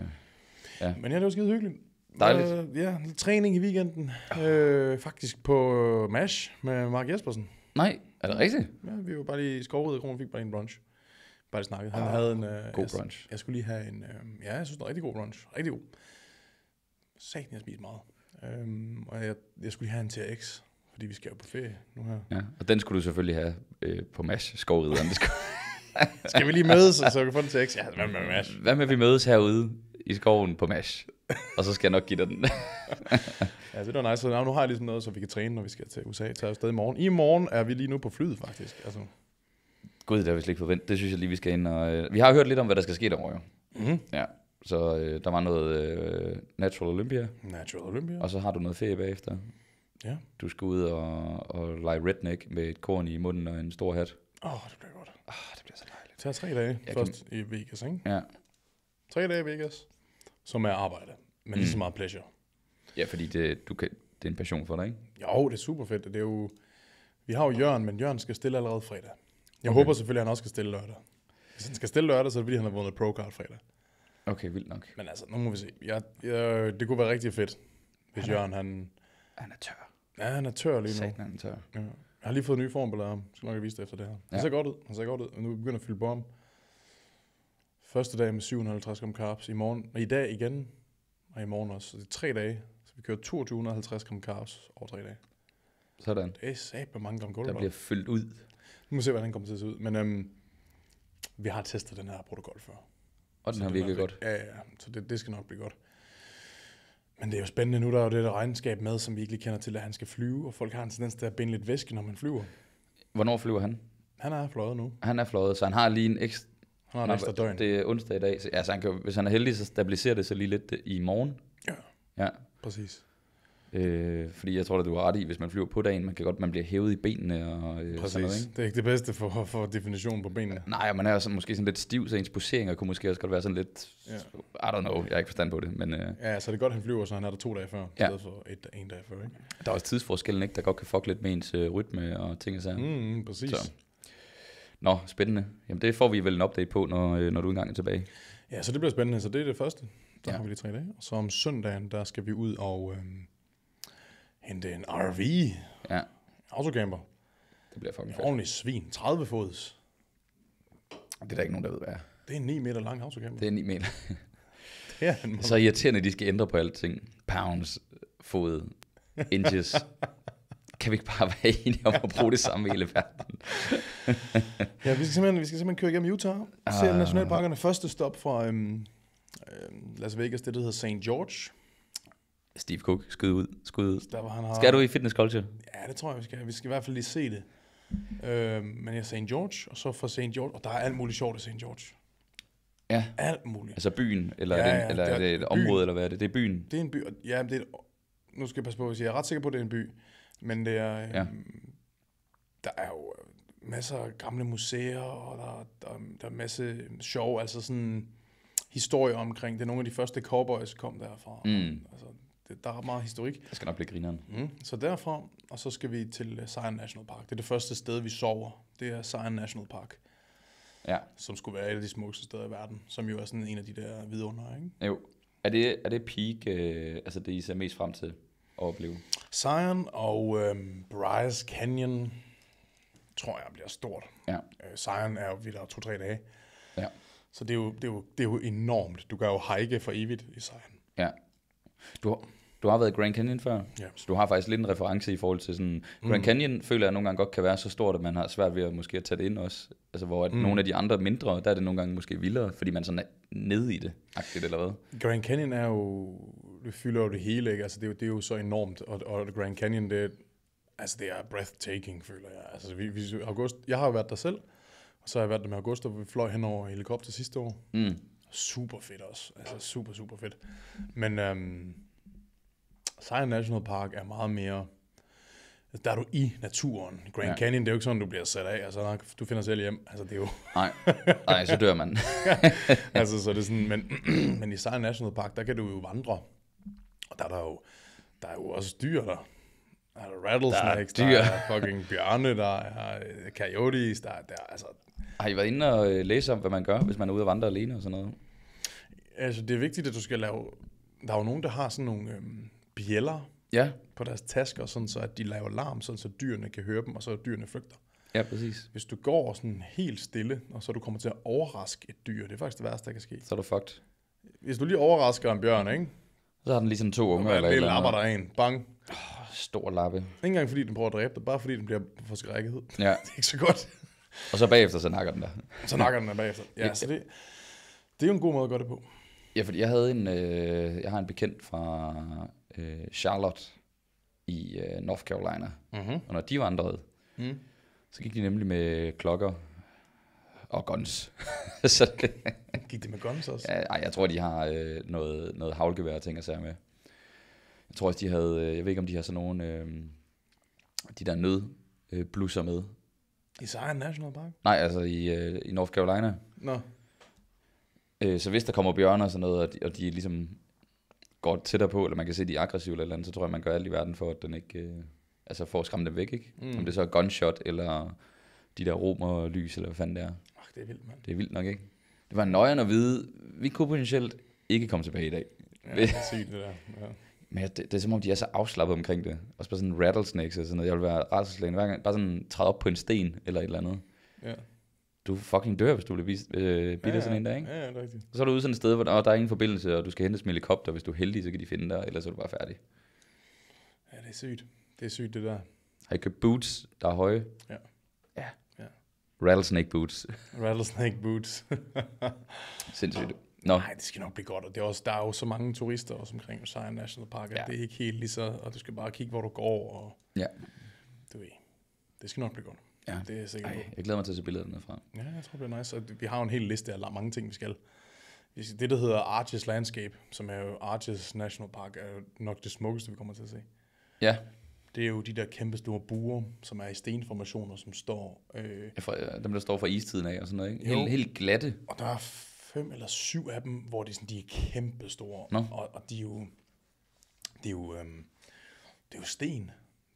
ja. Men ja, det var skide hyggeligt. Dejligt. Øh, ja, lidt træning i weekenden. Øh, faktisk på øh, MASH med Mark Jespersen. Nej, er det rigtigt? Ja, vi var bare lige i skovrede og fik bare en brunch. Bare snakket. Han oh, havde en... Øh, god brunch. Jeg, skulle lige have en... Øh, ja, jeg synes, det var en rigtig god brunch. Rigtig god satan, jeg spiste meget. Øhm, og jeg, jeg skulle lige have en TRX, fordi vi skal jo på ferie nu her. Ja, og den skulle du selvfølgelig have øh, på MASH, skovrideren. Det (laughs) skal vi lige mødes, så vi kan få en TRX? Ja, hvad med MASH? Hvad med, vi mødes herude i skoven på MASH? og så skal jeg nok give dig den. (laughs) ja, det var nice. Så nu har jeg ligesom noget, så vi kan træne, når vi skal til USA. Tager afsted i morgen. I morgen er vi lige nu på flyet, faktisk. Altså. Gud, det har vi slet ikke forventet. Det synes jeg lige, vi skal ind og... Øh, vi har hørt lidt om, hvad der skal ske derovre, Mm-hmm. Ja, så øh, der var noget øh, Natural Olympia. Natural Olympia. Og så har du noget ferie bagefter. Ja. Du skal ud og, og lege redneck med et korn i munden og en stor hat. Åh, oh, det bliver godt. Åh, ah, oh, det bliver så dejligt. Det tager tre dage jeg først kan... i Vegas, ikke? Ja. Tre dage i Vegas, som er arbejde, men mm. lige så mm. meget pleasure. Ja, fordi det, du kan, det er en passion for dig, ikke? Jo, det er super fedt. Det er jo, vi har jo Jørgen, men Jørgen skal stille allerede fredag. Jeg okay. håber selvfølgelig, at han også skal stille lørdag. Hvis han skal stille lørdag, så er det fordi, han har vundet pro-card fredag. Okay, vildt nok. Men altså, nu må vi se. Jeg, jeg, det kunne være rigtig fedt, hvis han er, Jørgen han... Han er tør. Ja, han er tør lige nu. Satan, han er tør. Ja. Jeg har lige fået nye form på ham. Skal nok vise det efter det her. Han ja. ser godt ud. Han ser godt ud. Nu begynder at fylde på ham. Første dag med 750 gram carbs. I morgen, og i dag igen. Og i morgen også. Så det er tre dage. Så vi kører 2250 gram carbs over tre dage. Sådan. Det er på mange gram gulv. Der bliver fyldt ud. Nu må vi se, hvordan den kommer til at se ud. Men øhm, vi har testet den her protokol før. Og den har virket godt. Ja, ja, så det, det skal nok blive godt. Men det er jo spændende, nu der er jo det der regnskab med, som vi ikke lige kender til, at han skal flyve, og folk har en tendens til at binde lidt væske, når man flyver. Hvornår flyver han? Han er fløjet nu. Han er fløjet, så han har lige en ekstra... Han har en ekstra døgn. Det er onsdag i dag, så ja, så han kan, hvis han er heldig, så stabiliserer det sig lige lidt i morgen. Ja, ja. præcis. Øh, fordi jeg tror at du har ret i, hvis man flyver på dagen, man kan godt, man bliver hævet i benene og øh, Præcis. sådan noget, ikke? det er ikke det bedste for, for definitionen på benene. Nej, og man er sådan, måske sådan lidt stiv, så ens poseringer kunne måske også godt være sådan lidt, ja. I don't know, jeg har ikke forstand på det. Men, øh, ja, så det er godt, at han flyver, så han er der to dage før, ja. stedet for et, en dag før. Ikke? Der er også tidsforskellen, ikke? der godt kan fuck lidt med ens øh, rytme og ting og sådan. Mm, mm, præcis. Så. Nå, spændende. Jamen det får vi vel en update på, når, øh, når du engang er tilbage. Ja, så det bliver spændende. Så det er det første. Der ja. har vi de tre dage. Og så om søndagen, der skal vi ud og... Øh, Hente en RV. Ja. Autocamper. Det bliver fucking fedt. Ordentlig svin. 30 fods. Det er der ikke nogen, der ved, hvad er. Det er en 9 meter lang autocamper. Det er 9 meter. (laughs) det er en så irriterende, at de skal ændre på alting. Pounds, fod, inches. (laughs) kan vi ikke bare være enige om at bruge det samme i hele verden? (laughs) ja, vi skal, simpelthen, vi skal simpelthen køre igennem Utah. Vi ser uh, ah. nationalparkerne. Første stop fra øhm, øhm, Las Vegas, det der hedder St. George. Steve Cook, skyde ud. Skyd ud. Der var han har... Skal du i fitness culture? Ja, det tror jeg, vi skal. Vi skal i hvert fald lige se det. Øh, men jeg St. George, og så fra St. George, og der er alt muligt sjovt i St. George. Ja. Alt muligt. Altså byen, eller, ja, ja, er, det, eller det er, er det et byen. område, eller hvad er det? Det er byen. Det er en by, ja, det er, et, nu skal jeg passe på, hvis jeg er ret sikker på, at det er en by, men det er, øhm, ja. der er jo øh, masser af gamle museer, og der, der, der er masse sjov, altså sådan historie omkring det. Nogle af de første cowboys kom derfra. Mm. altså, det, der er meget historik. Det skal nok blive grineren. Mm. Så derfra, og så skal vi til Zion øh, National Park. Det er det første sted, vi sover. Det er Zion National Park. Ja. Som skulle være et af de smukkeste steder i verden, som jo er sådan en af de der vidunder, ikke? Jo. Er det, er det peak, øh, altså det I ser mest frem til at opleve? Zion og øh, Bryce Canyon, tror jeg bliver stort. Ja. Øh, Zion er jo, vi der to-tre dage. Ja. Så det er, jo, det, er jo, det er jo enormt. Du kan jo hike for evigt i Zion. Ja. Du har, du har været i Grand Canyon før, ja. så du har faktisk lidt en reference i forhold til sådan... Mm. Grand Canyon føler jeg nogle gange godt kan være så stort, at man har svært ved at måske at tage det ind også. Altså hvor at mm. nogle af de andre mindre, der er det nogle gange måske vildere, fordi man sådan er nede i det, agtigt eller hvad? Grand Canyon er jo... Det fylder jo det hele, ikke? Altså det er jo, det er jo så enormt, og, og Grand Canyon, det, er, altså det er breathtaking, føler jeg. Altså vi, vi, august, jeg har jo været der selv, og så har jeg været der med August, og vi fløj hen over helikopter sidste år. Mm. Super fedt også. Altså super, super fedt. Men... Øhm, Zion National Park er meget mere... Altså, der er du i naturen. Grand ja. Canyon, det er jo ikke sådan, du bliver sat af. Altså, du finder selv hjem. Altså, det er jo... Nej, Nej så dør man. (laughs) altså, så det er sådan... Men, (clears throat) men i Zion National Park, der kan du jo vandre. Og der er der jo, der er jo også dyr der. Der er rattlesnakes, der der er fucking bjørne, der er coyotes, der er, der, altså... Har I været inde og øh, læse om, hvad man gør, hvis man er ude og vandre alene og sådan noget? Altså, det er vigtigt, at du skal lave... Der er jo nogen, der har sådan nogle... Øhm, bjæller ja. på deres tasker, sådan så at de laver larm, sådan så dyrene kan høre dem, og så dyrene flygter. Ja, præcis. Hvis du går sådan helt stille, og så du kommer til at overraske et dyr, det er faktisk det værste, der kan ske. Så er du fucked. Hvis du lige overrasker en bjørn, ikke? Så har den ligesom to unger eller eller andet. der en. Bang. Oh, stor lappe. Ikke engang fordi den prøver at dræbe dig, bare fordi den bliver forskrækket. Ja. (laughs) det er ikke så godt. og så bagefter, så nakker den der. så nakker den der bagefter. Ja, så det, det er jo en god måde at gøre det på. Ja, fordi jeg havde en, øh, jeg har en bekendt fra øh, Charlotte i øh, North Carolina mm-hmm. Og når de vandrede, mm. så gik de nemlig med klokker og guns. (laughs) så gik de med guns også? Ja, ej, jeg tror, de har øh, noget, noget havlgevær ting at sige med. Jeg tror også, de havde, øh, jeg ved ikke, om de har sådan nogle, øh, de der nød øh, blusser med. I Zion National Park? Nej, altså i, øh, i North Carolina. Nå. No. Øh, så hvis der kommer bjørne og sådan noget, og de, og de ligesom går tættere på, eller man kan se, de er aggressive eller, eller andet, så tror jeg, man gør alt i verden for, at den ikke... Øh, altså for at skræmme dem væk, ikke? Mm. Om det så er gunshot, eller de der romer lys, eller hvad fanden det er. Ach, det er vildt, mand. Det er vildt nok, ikke? Det var nøjeren at vide, vi kunne potentielt ikke komme tilbage i dag. Ja, det er sygt, det der. Ja. Men det, det, er som om, de er så afslappet omkring det. Også bare sådan rattlesnakes og sådan noget. Jeg vil være rædselslægen hver gang. Bare sådan træde op på en sten eller et eller andet. Ja du fucking dør, hvis du bliver vist, øh, bitter ja, sådan en der, ikke? Ja, ja, det er rigtigt. Så er du ude sådan et sted, hvor der, der er ingen forbindelse, og du skal hente med helikopter. Hvis du er heldig, så kan de finde dig, ellers er du bare færdig. Ja, det er sygt. Det er sygt, det der. Har I købt boots, der er høje? Ja. Ja. ja. Rattlesnake boots. (laughs) Rattlesnake boots. (laughs) Sindssygt. Nå. No. Nej, det skal nok blive godt, og det er også, der er jo så mange turister også omkring Osage National Park, at ja. det er ikke helt lige så, og du skal bare kigge, hvor du går, og ja. du ved, det skal nok blive godt. Ja. Det er jeg sikker på. jeg glæder mig til at se billederne fra. Ja, jeg tror, det bliver nice. Og vi har jo en hel liste af mange ting, vi skal. Det, der hedder Arches Landscape, som er jo Arches National Park, er jo nok det smukkeste, vi kommer til at se. Ja. Det er jo de der kæmpe store buer, som er i stenformationer, som står... Øh, ja, for, øh, dem, der står fra istiden af og sådan noget, ikke? Helt, helt glatte. Og der er fem eller syv af dem, hvor de, sådan, de er kæmpe store. Nå. Og, og de er jo... Det er jo, øh, det er jo sten.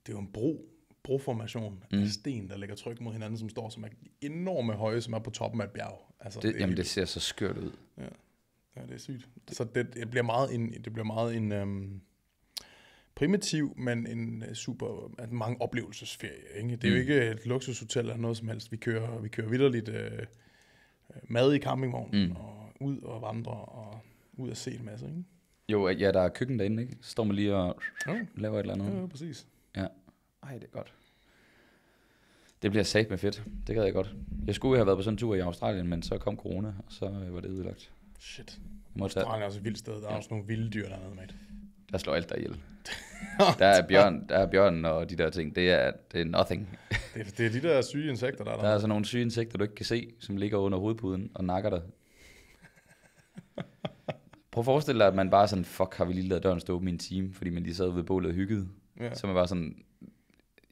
Det er jo en bro broformation mm. sten, der ligger tryk mod hinanden, som står som er enorme høje, som er på toppen af et bjerg. Altså, det, det, jamen, det ser så skørt ud. Ja, ja det er sygt. Det. Så det, det bliver meget en, det bliver meget en øhm, primitiv, men en øh, super en mange oplevelsesferie. Ikke? Det er mm. jo ikke et luksushotel eller noget som helst. Vi kører, vi kører vidderligt øh, øh, mad i campingvognen, mm. og ud og vandre, og ud og se en masse. Ikke? Jo, ja, der er køkken derinde, ikke? Så står man lige og ja. laver et eller andet. Ja, ja præcis. Ja. Ej, det er godt. Det bliver sat med fedt. Det gad jeg godt. Jeg skulle have været på sådan en tur i Australien, men så kom corona, og så øh, var det ødelagt. Shit. Australien er også et vildt sted. Der er ja. også nogle vilde dyr dernede, mate. Der slår alt der ihjel. (laughs) der er bjørn, der er bjørn og de der ting. Det er, det er nothing. det, er, det er de der syge insekter, der er der. Der er sådan altså nogle syge insekter, du ikke kan se, som ligger under hovedpuden og nakker dig. (laughs) Prøv at forestille dig, at man bare sådan, fuck, har vi lige lavet døren stå åben i en time, fordi man lige sad ved bålet og hyggede. Ja. Så man bare sådan,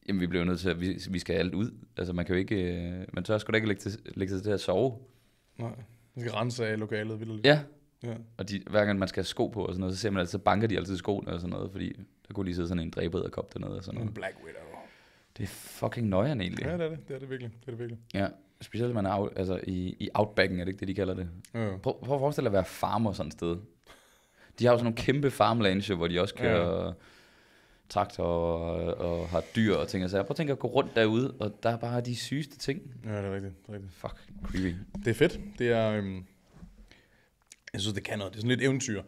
Jamen, vi bliver nødt til at, vi, vi skal alt ud. Altså, man kan jo ikke, øh, man tør sgu da ikke lægge, til, lægge sig til at sove. Nej, man skal rense af lokalet. Vildt. Ja. ja. Og de, hver gang man skal have sko på og sådan noget, så ser man altid, banker de altid skoene og sådan noget, fordi der kunne lige sidde sådan en dræbet kop dernede og sådan noget. En Black Widow. Det er fucking nøjeren egentlig. Ja, det er det. Det er det virkelig. Det er det virkelig. Ja, specielt man er out, altså, i, i outbacken, er det ikke det, de kalder det? Ja. Prøv, prøv at forestille dig at være farmer sådan et sted. De har jo sådan nogle kæmpe farmlands, hvor de også kører... Ja traktor og, og har dyr og ting. og altså, jeg Prøv at tænke at gå rundt derude, og der er bare de sygeste ting. Ja, det er rigtigt. Det er rigtigt. Fuck, creepy. Det er fedt. Det er, øhm, jeg synes, det kan noget. Det er sådan lidt eventyr.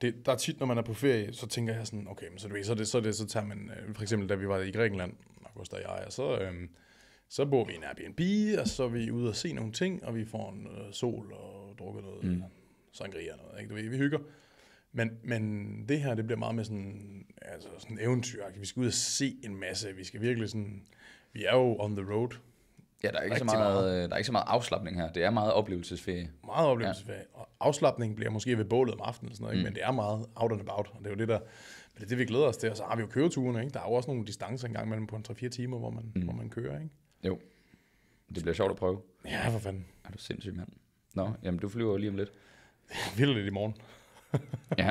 Det, der er tit, når man er på ferie, så tænker jeg sådan, okay, men så, det, så, det, så, det, så tager man, øh, for eksempel da vi var i Grækenland, August og jeg, og så, øhm, så bor vi i en Airbnb, og så er vi ude og se nogle ting, og vi får en øh, sol og drukker noget mm. sangria og noget. Ikke? Du ved, vi hygger. Men, men det her, det bliver meget med sådan, altså sådan eventyr. Vi skal ud og se en masse. Vi skal virkelig sådan... Vi er jo on the road. Ja, der er, ikke så meget, meget. Øh, der er ikke så meget afslappning her. Det er meget oplevelsesferie. Meget oplevelsesferie. Ja. Og afslappning bliver måske ved bålet om aftenen, sådan noget, ikke? Mm. men det er meget out and about. Og det er jo det, der, men det, er det vi glæder os til. Og så har vi jo køreturene. Ikke? Der er jo også nogle distancer engang mellem på en 3-4 timer, hvor man, mm. hvor man kører. Ikke? Jo. Det bliver sjovt at prøve. Ja, for fanden. Er du sindssyg, mand. Nå, jamen du flyver jo lige om lidt. (laughs) Vildt lidt i morgen ja.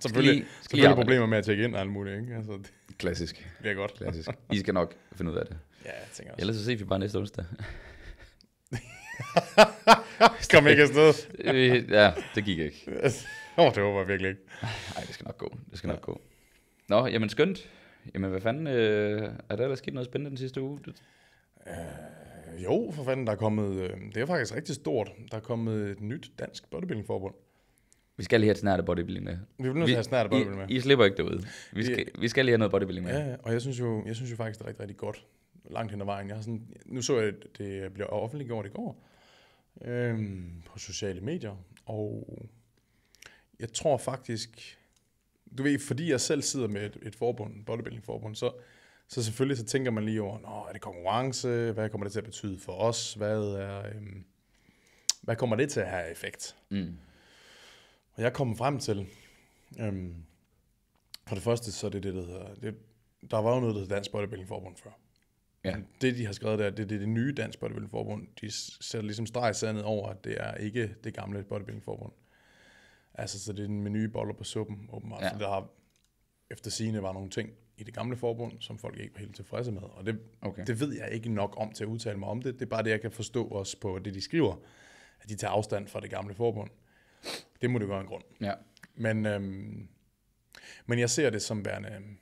selvfølgelig skal lige, skal selvfølgelig problemer med at tjekke ind og alt muligt, ikke? Altså, det Klassisk. Det er godt. Klassisk. I skal nok finde ud af det. Ja, jeg tænker også. Ellers så ses vi bare næste onsdag. (laughs) Kom ikke afsted. Øh, ja, det gik ikke. (laughs) Åh, oh, det håber jeg virkelig ikke. Nej, det skal nok gå. Det skal ja. nok gå. Nå, jamen skønt. Jamen, hvad fanden, øh, er der, der sket noget spændende den sidste uge? Øh, jo, for fanden, der er kommet, øh, det er faktisk rigtig stort, der er kommet et nyt dansk bodybuilding-forbund. Vi skal lige have snart bodybuilding med. Vi bliver nødt til at have snart bodybuilding med. I, I slipper ikke derude. Vi skal, yeah. vi skal lige have noget bodybuilding med. Ja, ja, og jeg synes jo, jeg synes jo faktisk, det er rigtig, rigtig godt langt hen ad vejen. Jeg har sådan, nu så jeg, at det blev offentliggjort i går øhm, på sociale medier, og jeg tror faktisk, du ved, fordi jeg selv sidder med et, et forbund, bodybuilding-forbund, så, så selvfølgelig så tænker man lige over, Nå, er det konkurrence? Hvad kommer det til at betyde for os? Hvad, er, øhm, hvad kommer det til at have effekt? Mm. Og jeg kom frem til, øhm, for det første, så er det det, der hedder, det, der var jo noget, der hedder Dansk Bodybuilding før. Ja. Det, de har skrevet der, det er det, nye Dansk Bodybuilding Forbund. De sætter ligesom streg i sandet over, at det er ikke det gamle Bodybuilding Forbund. Altså, så det er den nye boller på suppen, åbenbart. Ja. Så der har efter var nogle ting i det gamle forbund, som folk ikke var helt tilfredse med. Og det, okay. det ved jeg ikke nok om til at udtale mig om det. Det er bare det, jeg kan forstå også på det, de skriver, at de tager afstand fra det gamle forbund. Det må det være en grund. Ja. Men, øhm, men jeg ser det som værende, øhm,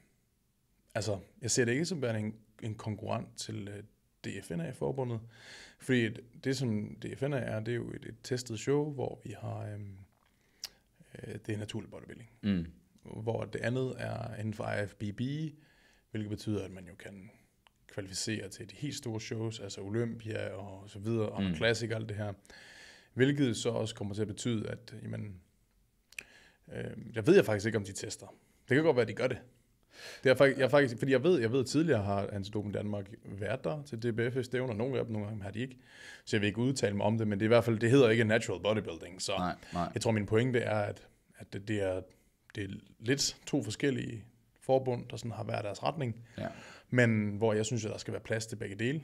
altså jeg ser det ikke som værende en, en konkurrent til øh, DFNA-forbundet, fordi det som DFNA er, det er jo et, et testet show, hvor vi har, øhm, øh, det er naturlig bodybuilding. Mm. Hvor det andet er inden for IFBB, hvilket betyder, at man jo kan kvalificere til de helt store shows, altså Olympia og så videre, og mm. Classic og alt det her. Hvilket så også kommer til at betyde, at jamen, øh, jeg ved jeg faktisk ikke, om de tester. Det kan godt være, at de gør det. Det er faktisk, jeg faktisk, fordi jeg ved, jeg ved at tidligere har Antidopen Danmark været der til DBF stævner, nogle af dem, nogle af dem har de ikke. Så jeg vil ikke udtale mig om det, men det er i hvert fald, det hedder ikke natural bodybuilding. Så nej, nej. jeg tror, min pointe er, at, at det, det, er, det er lidt to forskellige forbund, der sådan har været deres retning. Ja. Men hvor jeg synes, at der skal være plads til begge dele.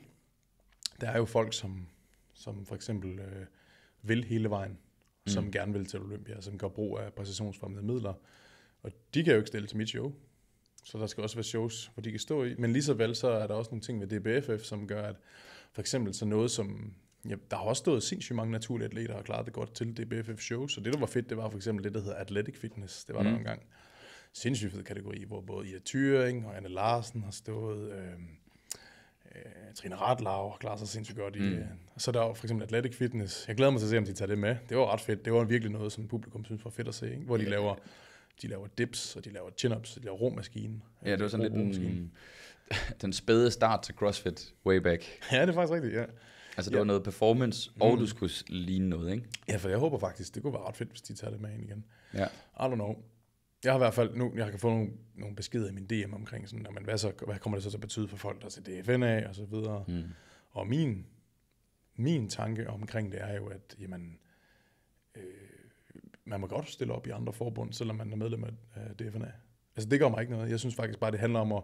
Der er jo folk, som, som for eksempel øh, vil hele vejen, mm. som gerne vil til Olympia, som gør brug af præstationsfremmede midler. Og de kan jo ikke stille til mit show. Så der skal også være shows, hvor de kan stå i. Men lige så vel, så er der også nogle ting ved DBFF, som gør, at for eksempel så noget som... Ja, der har også stået sindssygt mange naturlige atleter og klaret det godt til DBFF shows. Så det, der var fedt, det var for eksempel det, der hedder Athletic Fitness. Det var mm. der engang. Sindssygt fed kategori, hvor både Ida Thuring og Anne Larsen har stået. Øh, øh, Trine Radlau klarer sig sindssygt godt i. Mm. Øh, så der er for eksempel Athletic Fitness. Jeg glæder mig til at se, om de tager det med. Det var ret fedt. Det var virkelig noget, som publikum synes var fedt at se. Ikke? Hvor de laver de laver dips, og de laver chin-ups, og de laver romaskinen. Ja, det var sådan lidt den, (laughs) den spæde start til CrossFit way back. (laughs) Ja, det er faktisk rigtigt, ja. Altså, det ja. var noget performance, og mm. du skulle ligne noget, ikke? Ja, for jeg håber faktisk, det kunne være ret fedt, hvis de tager det med ind igen. Ja. I don't know jeg har i hvert fald nu, jeg kan få nogle, nogle beskeder i min DM omkring sådan, når man, hvad, så, hvad kommer det så til at betyde for folk, der til DFN af, og så videre. Mm. Og min, min tanke omkring det er jo, at jamen, øh, man må godt stille op i andre forbund, selvom man er medlem af DFNA. Altså det gør mig ikke noget. Jeg synes faktisk bare, det handler om at,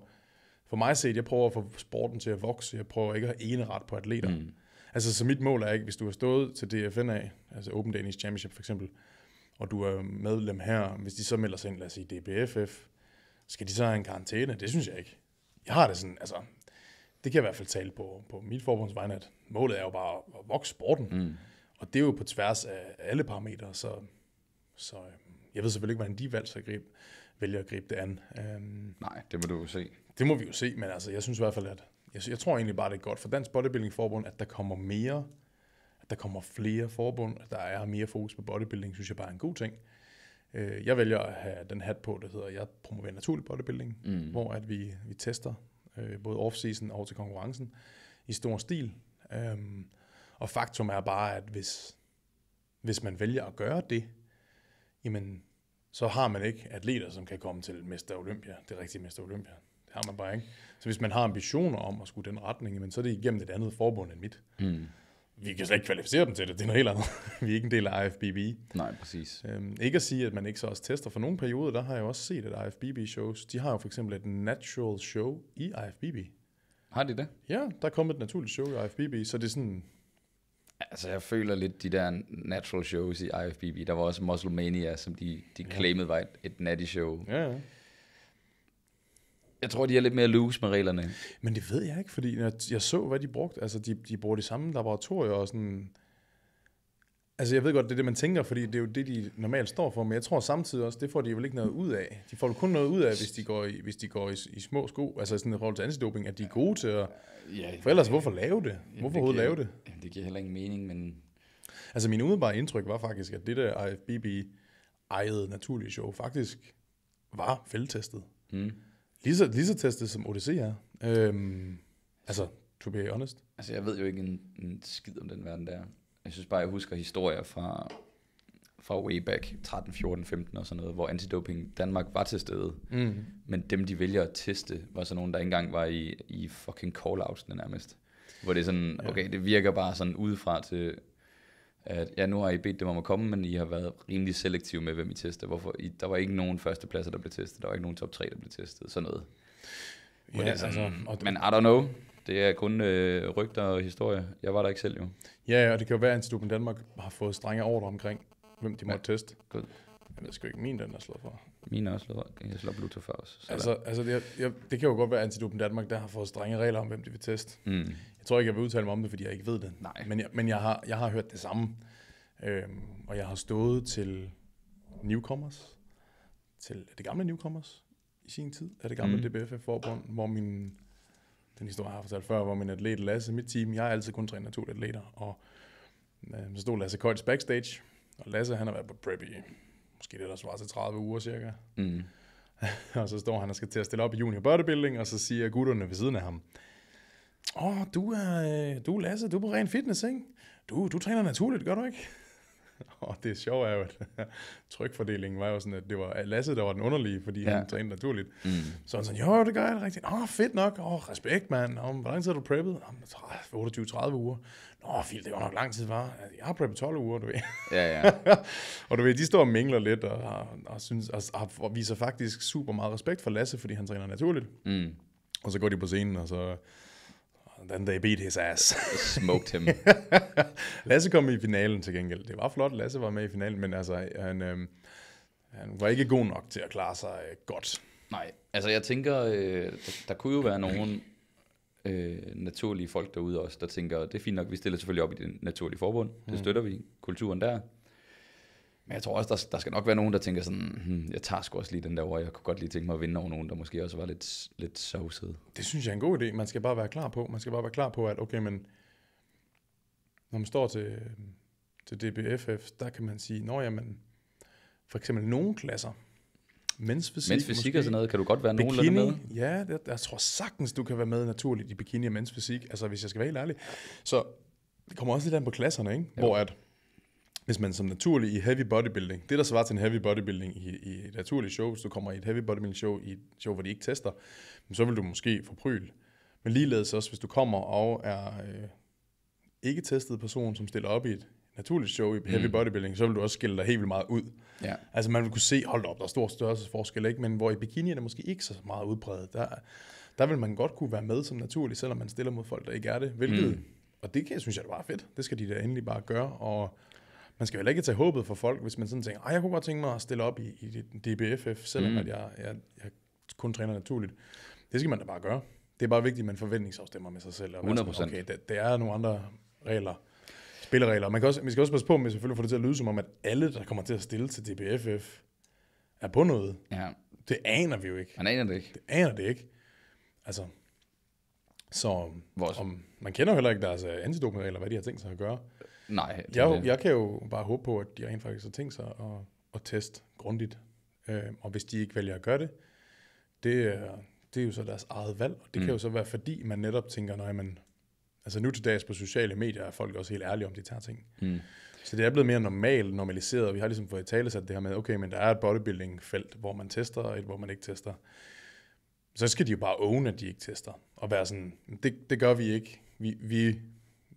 for mig set, jeg prøver at få sporten til at vokse. Jeg prøver ikke at have ene ret på atleter. Mm. Altså så mit mål er ikke, hvis du har stået til DFNA, altså Open Danish Championship for eksempel, og du er medlem her, hvis de så melder sig ind, lad os sige DBFF, skal de så have en karantæne? Det synes jeg ikke. Jeg har det sådan, altså, det kan jeg i hvert fald tale på, på mit forbunds vegne, at målet er jo bare at vokse sporten. Mm. Og det er jo på tværs af alle parametre, så, så øh, jeg ved selvfølgelig ikke, hvordan de valgte at gribe, vælger at gribe det an. Um, Nej, det må du jo se. Det må vi jo se, men altså, jeg synes i hvert fald, at jeg, jeg tror egentlig bare, det er godt for Dansk Bodybuilding Forbund, at der kommer mere at der kommer flere forbund, der er mere fokus på bodybuilding, synes jeg bare er en god ting. Øh, jeg vælger at have den hat på, der hedder, jeg promoverer naturlig bodybuilding, mm. hvor at vi, vi tester øh, både off-season og til konkurrencen i stor stil. Øh, og faktum er bare, at hvis, hvis man vælger at gøre det, jamen, så har man ikke atleter, som kan komme til Mester Olympia, det rigtige Mester Olympia. Det har man bare ikke. Så hvis man har ambitioner om at skulle den retning, jamen, så er det igennem et andet forbund end mit. Mm vi kan slet ikke kvalificere dem til det, det er noget helt andet. (laughs) vi er ikke en del af IFBB. Nej, præcis. Øhm, ikke at sige, at man ikke så også tester. For nogle perioder, der har jeg også set, at IFBB-shows, de har jo for eksempel et natural show i IFBB. Har de det? Ja, der er kommet et naturligt show i IFBB, så det er sådan... Altså, jeg føler lidt de der natural shows i IFBB. Der var også Muscle Mania, som de, de ja. claimede var et, et natty show. Ja, ja. Jeg tror, de er lidt mere loose med reglerne. Men det ved jeg ikke, fordi jeg, jeg så, hvad de brugte. Altså, de, de bruger de samme laboratorier og sådan... Altså, jeg ved godt, det er det, man tænker, fordi det er jo det, de normalt står for, men jeg tror samtidig også, det får de vel ikke noget ud af. De får jo kun noget ud af, hvis de går i, hvis de går i, i små sko, altså sådan i forhold til antidoping, at de er gode til at... Ja, for ellers, hvorfor lave det? Jamen, hvorfor overhovedet lave det? Jamen, det giver heller ingen mening, men... Altså, min umiddelbare indtryk var faktisk, at det der IFBB ejede naturlige show faktisk var feltestet. Mm. Lige så, lige så testet som ODC er. Øhm, altså, to be honest. Altså, jeg ved jo ikke en, en skid om den verden der. Jeg synes bare, jeg husker historier fra, fra way back 13, 14, 15 og sådan noget, hvor antidoping Danmark var til stede. Mm. Men dem, de vælger at teste, var så nogen, der ikke engang var i, i fucking call-outs nærmest. Hvor det er sådan, okay, det virker bare sådan udefra til, at ja, nu har I bedt dem om at komme, men I har været rimelig selektive med, hvem I tester. Hvorfor? I, der var ikke nogen førstepladser, der blev testet. Der var ikke nogen top 3, der blev testet. Sådan noget. Ja, det altså, altså, og men I don't know. Det er kun øh, rygter og historie. Jeg var der ikke selv jo. Ja, og det kan jo være, at Instituten Danmark har fået strenge ordre omkring, hvem de måtte ja, teste. God. Jeg ved sgu ikke, min den er slået for. Min er også slået for. Jeg slår Bluetooth for os. altså, altså det, jeg, det kan jo godt være, at Antidoping Danmark der har fået strenge regler om, hvem de vil teste. Mm. Jeg tror ikke, jeg vil udtale mig om det, fordi jeg ikke ved det. Nej. Men jeg, men jeg, har, jeg har hørt det samme. Øhm, og jeg har stået til newcomers, til det gamle newcomers i sin tid, Er det gamle mm. DBF-forbund, hvor min, den historie jeg har fortalt før, hvor min atlet Lasse, mit team, jeg har altid kun trænet to atleter, og øh, så stod Lasse Køjts backstage, og Lasse, han har været på prep i måske det, der svarer til 30 uger cirka. Mm. (laughs) og så står han og skal til at stille op i junior bodybuilding, og så siger gutterne ved siden af ham, åh, oh, du er, øh, du er Lasse, du er på ren fitness, ikke? Du, du træner naturligt, gør du ikke? og (laughs) det sjove er jo, at (laughs) trykfordelingen var jo sådan, at det var Lasse, der var den underlige, fordi ja. han trænede naturligt. Mm. Så han sådan, jo, det gør jeg rigtigt. Åh, fedt nok. Åh, respekt, mand. hvor lang tid har du preppet? 28-30 uger. Nå, fint, det var nok lang tid, var. Jeg har preppet 12 uger, du ved. Ja, ja. (laughs) og du ved, de står og mingler lidt, og, og, og, synes, og, og viser faktisk super meget respekt for Lasse, fordi han træner naturligt. Mm. Og så går de på scenen, og så And then they beat his ass. Smoked him. (laughs) Lasse kom i finalen til gengæld. Det var flot, Lasse var med i finalen, men altså, han, øh, han var ikke god nok til at klare sig øh, godt. Nej, altså jeg tænker, øh, der, der kunne jo være nogen øh, naturlige folk derude også, der tænker, det er fint nok, vi stiller selvfølgelig op i det naturlige forbund, det mm. støtter vi, kulturen der, men jeg tror også, der, der skal nok være nogen, der tænker sådan, hm, jeg tager sgu også lige den der over, jeg kunne godt lige tænke mig at vinde over nogen, der måske også var lidt, lidt sovset. Det synes jeg er en god idé. Man skal bare være klar på, man skal bare være klar på, at okay, men når man står til, til DBFF, der kan man sige, når jamen, for eksempel nogle klasser, mens fysik, mens fysik måske, og sådan noget, kan du godt være nogen nogenlunde med? Ja, det, jeg tror sagtens, du kan være med naturligt i bikini og mens fysik, altså hvis jeg skal være helt ærlig. Så det kommer også lidt an på klasserne, ikke? Jo. hvor at hvis man som naturlig i heavy bodybuilding, det der svarer til en heavy bodybuilding i, i et naturligt show, hvis du kommer i et heavy bodybuilding show, i et show, hvor de ikke tester, så vil du måske få pryl. Men ligeledes også, hvis du kommer og er øh, ikke testet person, som stiller op i et naturligt show i heavy mm. bodybuilding, så vil du også skille dig helt vildt meget ud. Ja. Altså man vil kunne se, hold op, der er stor størrelsesforskel, ikke? men hvor i bikini er det måske ikke så meget udbredt, der, der vil man godt kunne være med som naturlig, selvom man stiller mod folk, der ikke er det, hvilket mm. Og det kan, synes jeg, det var fedt. Det skal de da endelig bare gøre. Og man skal heller ikke tage håbet for folk, hvis man sådan tænker, jeg kunne godt tænke mig at stille op i, i DBFF, selvom mm. at jeg, jeg, jeg kun træner naturligt. Det skal man da bare gøre. Det er bare vigtigt, at man forventningsafstemmer med sig selv. Og 100 procent. Okay, det, det er nogle andre regler, spilleregler. Man, kan også, man skal også passe på med selvfølgelig får det til at lyde som om, at alle, der kommer til at stille til DBFF, er på noget. Ja. Det aner vi jo ikke. Man aner det ikke. Det aner det ikke. Altså, så om, man kender jo heller ikke deres øh, antidopingregler, hvad de har tænkt sig at gøre. Nej. Det jeg, det. jeg kan jo bare håbe på, at de rent faktisk har tænkt sig at, at teste grundigt. Øh, og hvis de ikke vælger at gøre det, det er, det er jo så deres eget valg. Og det mm. kan jo så være, fordi man netop tænker, nej, men altså nu til dags på sociale medier er folk også helt ærlige om, de tager ting. Mm. Så det er blevet mere normalt, normaliseret, og vi har ligesom fået i tale sat det her med, okay, men der er et bodybuilding-felt, hvor man tester, og et, hvor man ikke tester. Så skal de jo bare own, at de ikke tester, og være sådan, det, det gør vi ikke. Vi, vi,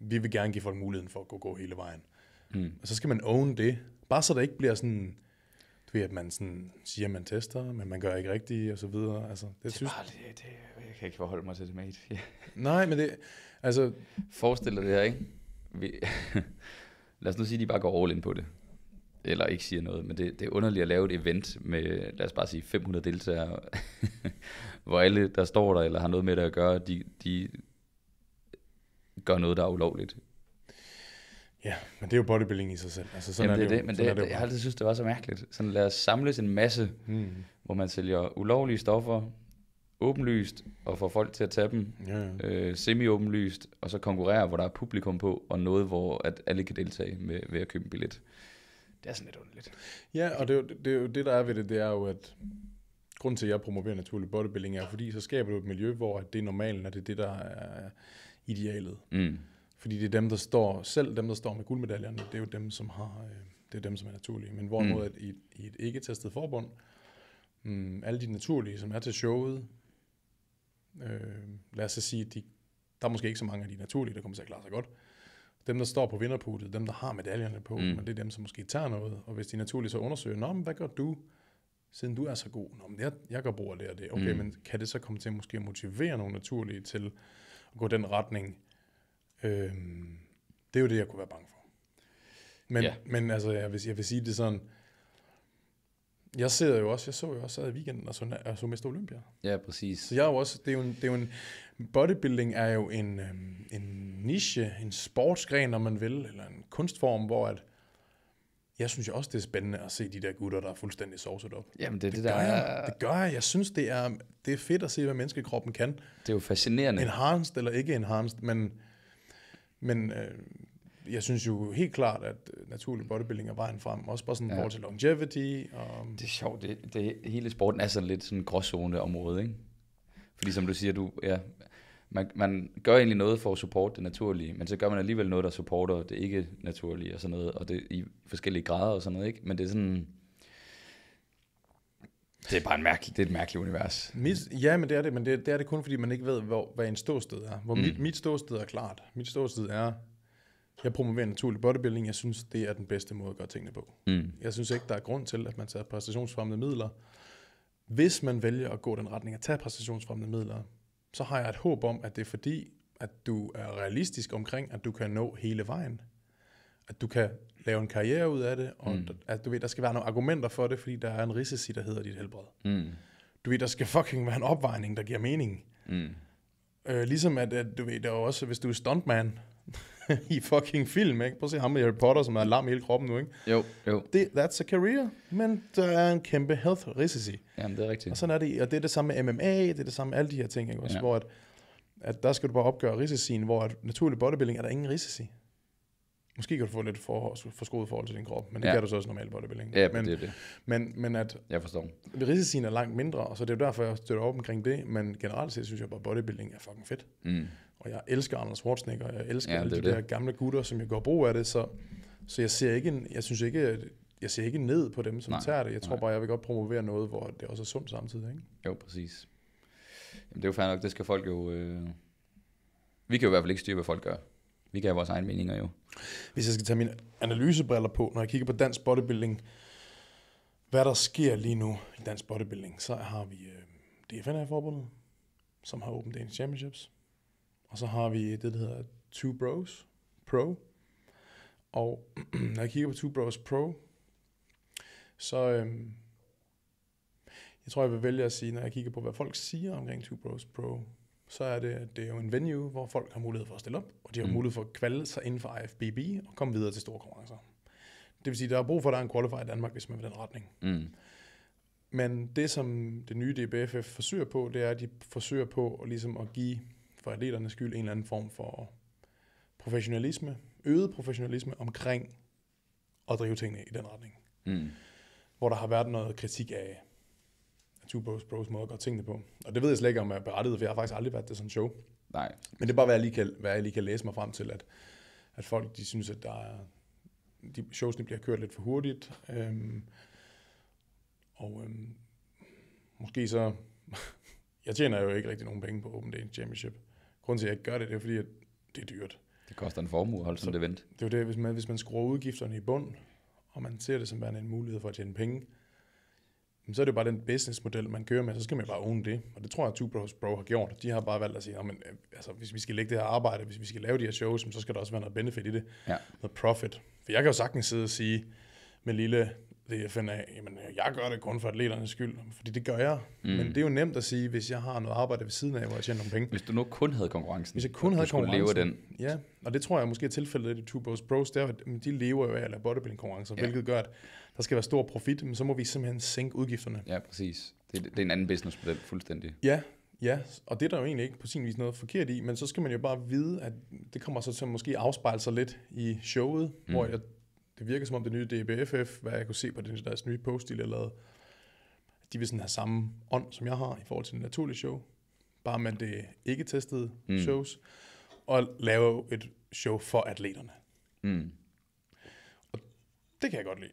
vi vil gerne give folk muligheden for at gå, gå hele vejen. Mm. Og så skal man own det. Bare så der ikke bliver sådan, du ved, at man sådan siger, at man tester, men man gør ikke rigtigt, og så videre. Altså, det, det, synes... bare, det, det, jeg kan ikke forholde mig til det, mate. (laughs) Yeah. Nej, men det, altså... Forestil dig det her, ikke? Vi... (laughs) lad os nu sige, at de bare går all in på det. Eller ikke siger noget, men det, det er underligt at lave et event med, lad os bare sige, 500 deltagere, (laughs) hvor alle, der står der eller har noget med det at gøre, de, de gør noget, der er ulovligt. Ja, men det er jo bodybuilding i sig selv. Altså, sådan Jamen, er det, det, jo, men det, er det, det, jeg har altid synes, det var så mærkeligt. Sådan lad os samles en masse, mm. hvor man sælger ulovlige stoffer, åbenlyst, og får folk til at tage dem, ja, ja. Øh, semi-åbenlyst, og så konkurrere, hvor der er publikum på, og noget, hvor at alle kan deltage med, ved at købe en billet. Det er sådan lidt underligt. Ja, og det, er jo, det, er jo, det der er ved det, det er jo, at grunden til, at jeg promoverer naturlig bodybuilding, er, fordi så skaber du et miljø, hvor det er normalt, og det er det, der er idealet. Mm. Fordi det er dem, der står, selv dem, der står med guldmedaljerne, det er jo dem, som har, øh, det er dem, som er naturlige. Men hvorimod mm. at i, i et ikke-testet forbund, mm, alle de naturlige, som er til showet, øh, lad os så sige, de, der er måske ikke så mange af de naturlige, der kommer til at klare sig godt. Dem, der står på vinderputet, dem, der har medaljerne på, mm. men det er dem, som måske tager noget. Og hvis de naturlige så undersøger, Nå, men hvad gør du, siden du er så god? Nå, men jeg, jeg gør brug af det og det. Okay, mm. men kan det så komme til at måske motivere nogle naturlige til at gå den retning. Øh, det er jo det, jeg kunne være bange for. Men, ja. men altså, jeg vil, jeg vil sige det sådan, jeg sidder jo også, jeg så jo også i weekenden og så, og så Mester Olympia. Ja, præcis. Så jeg er jo også, det er jo en, det er jo en bodybuilding er jo en, øhm, en niche, en sportsgren, om man vil, eller en kunstform, hvor at, jeg synes jo også, det er spændende at se de der gutter, der er fuldstændig sovset op. Jamen, det, det, det, gør der, er... det gør jeg. Jeg synes, det er, det er fedt at se, hvad menneskekroppen kan. Det er jo fascinerende. Enhanced eller ikke enhanced, men, men øh, jeg synes jo helt klart, at øh, naturlig bodybuilding er vejen frem. Også bare sådan ja. forhold til longevity. Og... Det er sjovt. Det, det, hele sporten er sådan lidt sådan en gråzone område, ikke? Fordi som du siger, du, ja, man, man gør egentlig noget for at supporte det naturlige, men så gør man alligevel noget, der supporter det ikke naturlige og sådan noget, og det i forskellige grader og sådan noget, ikke? Men det er sådan... Det er bare en mærkelig, det er et mærkeligt univers. Mit, ja, men det er det, men det, det er det kun, fordi man ikke ved, hvor, hvad en ståsted er. Hvor mm. mit, mit ståsted er klart. Mit ståsted er, jeg promoverer naturlig bodybuilding. Jeg synes, det er den bedste måde at gøre tingene på. Mm. Jeg synes ikke, der er grund til, at man tager præstationsfremmende midler. Hvis man vælger at gå den retning at tage præstationsfremmende midler, så har jeg et håb om, at det er fordi, at du er realistisk omkring, at du kan nå hele vejen. At du kan lave en karriere ud af det, og mm. at du ved, der skal være nogle argumenter for det, fordi der er en risici, der hedder dit helbred. Mm. Du ved, der skal fucking være en opvejning, der giver mening. Mm. Øh, ligesom at, at, du ved, der er også, hvis du er stuntman, (laughs) i fucking film, ikke? Prøv at se ham med Harry Potter, som er lam i hele kroppen nu, ikke? Jo, jo. Det, that's a career, men der er en kæmpe health risici. Jamen, det er rigtigt. Og sådan er det, og det er det samme med MMA, det er det samme med alle de her ting, ikke? Også, ja. hvor at, at der skal du bare opgøre risicien, hvor at naturlig bodybuilding er der ingen risici. Måske kan du få lidt for, forskruet forhold til din krop, men det ja. gør du så også normalt bodybuilding. Ja, men, det er det. Men, men at jeg forstår. risicien er langt mindre, og så det er jo derfor, jeg støtter op omkring det, men generelt set synes jeg bare, bodybuilding er fucking fedt. Mm. Og jeg elsker Arnold Schwarzenegger, og jeg elsker ja, alle de det. der gamle gutter, som jeg går brug af det, så, så jeg ser ikke, en, jeg synes ikke, at jeg ser ikke ned på dem, som nej, tager det. Jeg tror nej. bare, jeg vil godt promovere noget, hvor det også er sundt samtidig. Ikke? Jo, præcis. Jamen, det er jo fair nok, det skal folk jo... Øh... Vi kan jo i hvert fald ikke styre, hvad folk gør. Vi kan have vores egne meninger jo. Hvis jeg skal tage mine analysebriller på, når jeg kigger på dansk bodybuilding, hvad der sker lige nu i dansk bodybuilding, så har vi øh, DFNA-forbundet, som har åbent Danish Championships. Og så har vi det, der hedder Two Bros Pro. Og (clears throat) når jeg kigger på Two Bros Pro, så øhm, jeg tror, jeg vil vælge at sige, når jeg kigger på, hvad folk siger omkring Two Bros Pro, så er det, at det er jo en venue, hvor folk har mulighed for at stille op, og de har mm. mulighed for at kvalde sig inden for IFBB og komme videre til store konkurrencer. Det vil sige, der er brug for, at der er en qualifier i Danmark, hvis man vil den retning. Mm. Men det, som det nye DBFF forsøger på, det er, at de forsøger på at, ligesom at give for atleternes skyld en eller anden form for professionalisme, øget professionalisme omkring at drive tingene i den retning. Mm. Hvor der har været noget kritik af Two Bros Bros måde at gøre tingene på. Og det ved jeg slet ikke, om jeg er berettiget, for jeg har faktisk aldrig været det sådan show. Nej. Men det er bare, hvad jeg lige kan, hvad jeg lige kan læse mig frem til, at, at folk de synes, at der er, de de bliver kørt lidt for hurtigt. Øhm, og øhm, måske så... (laughs) jeg tjener jo ikke rigtig nogen penge på Open Day Championship grunden til, at jeg ikke gør det, det er fordi, at det er dyrt. Det koster en formue at holde sådan et event. Det er jo det, hvis man, hvis man skruer udgifterne i bund, og man ser det som værende en mulighed for at tjene penge, så er det jo bare den businessmodel, man kører med, så skal man bare own det. Og det tror jeg, at Two Bros Bro har gjort. De har bare valgt at sige, men, øh, altså, hvis vi skal lægge det her arbejde, hvis vi skal lave de her shows, så skal der også være noget benefit i det. Ja. Noget profit. For jeg kan jo sagtens sidde og sige, med lille fordi jeg finder af, jamen, jeg gør det kun for atleternes skyld, fordi det gør jeg. Mm. Men det er jo nemt at sige, hvis jeg har noget arbejde ved siden af, hvor jeg tjener nogle penge. Hvis du nu kun havde konkurrencen. Hvis jeg kun havde konkurrencen. leve den. Ja, og det tror jeg måske er tilfældet i Two Bros Bros, der, de lever jo af at lave bodybuilding-konkurrencer, ja. hvilket gør, at der skal være stor profit, men så må vi simpelthen sænke udgifterne. Ja, præcis. Det, det er en anden businessmodel fuldstændig. Ja, Ja, og det er der jo egentlig ikke på sin vis noget forkert i, men så skal man jo bare vide, at det kommer så til at måske afspejle sig lidt i showet, mm. hvor jeg det virker som om det nye DBFF, hvad jeg kunne se på den, deres nye post, de lavede, de vil sådan have samme ånd, som jeg har i forhold til den naturlige show. Bare med det ikke testede mm. shows. Og lave et show for atleterne. Mm. Og det kan jeg godt lide.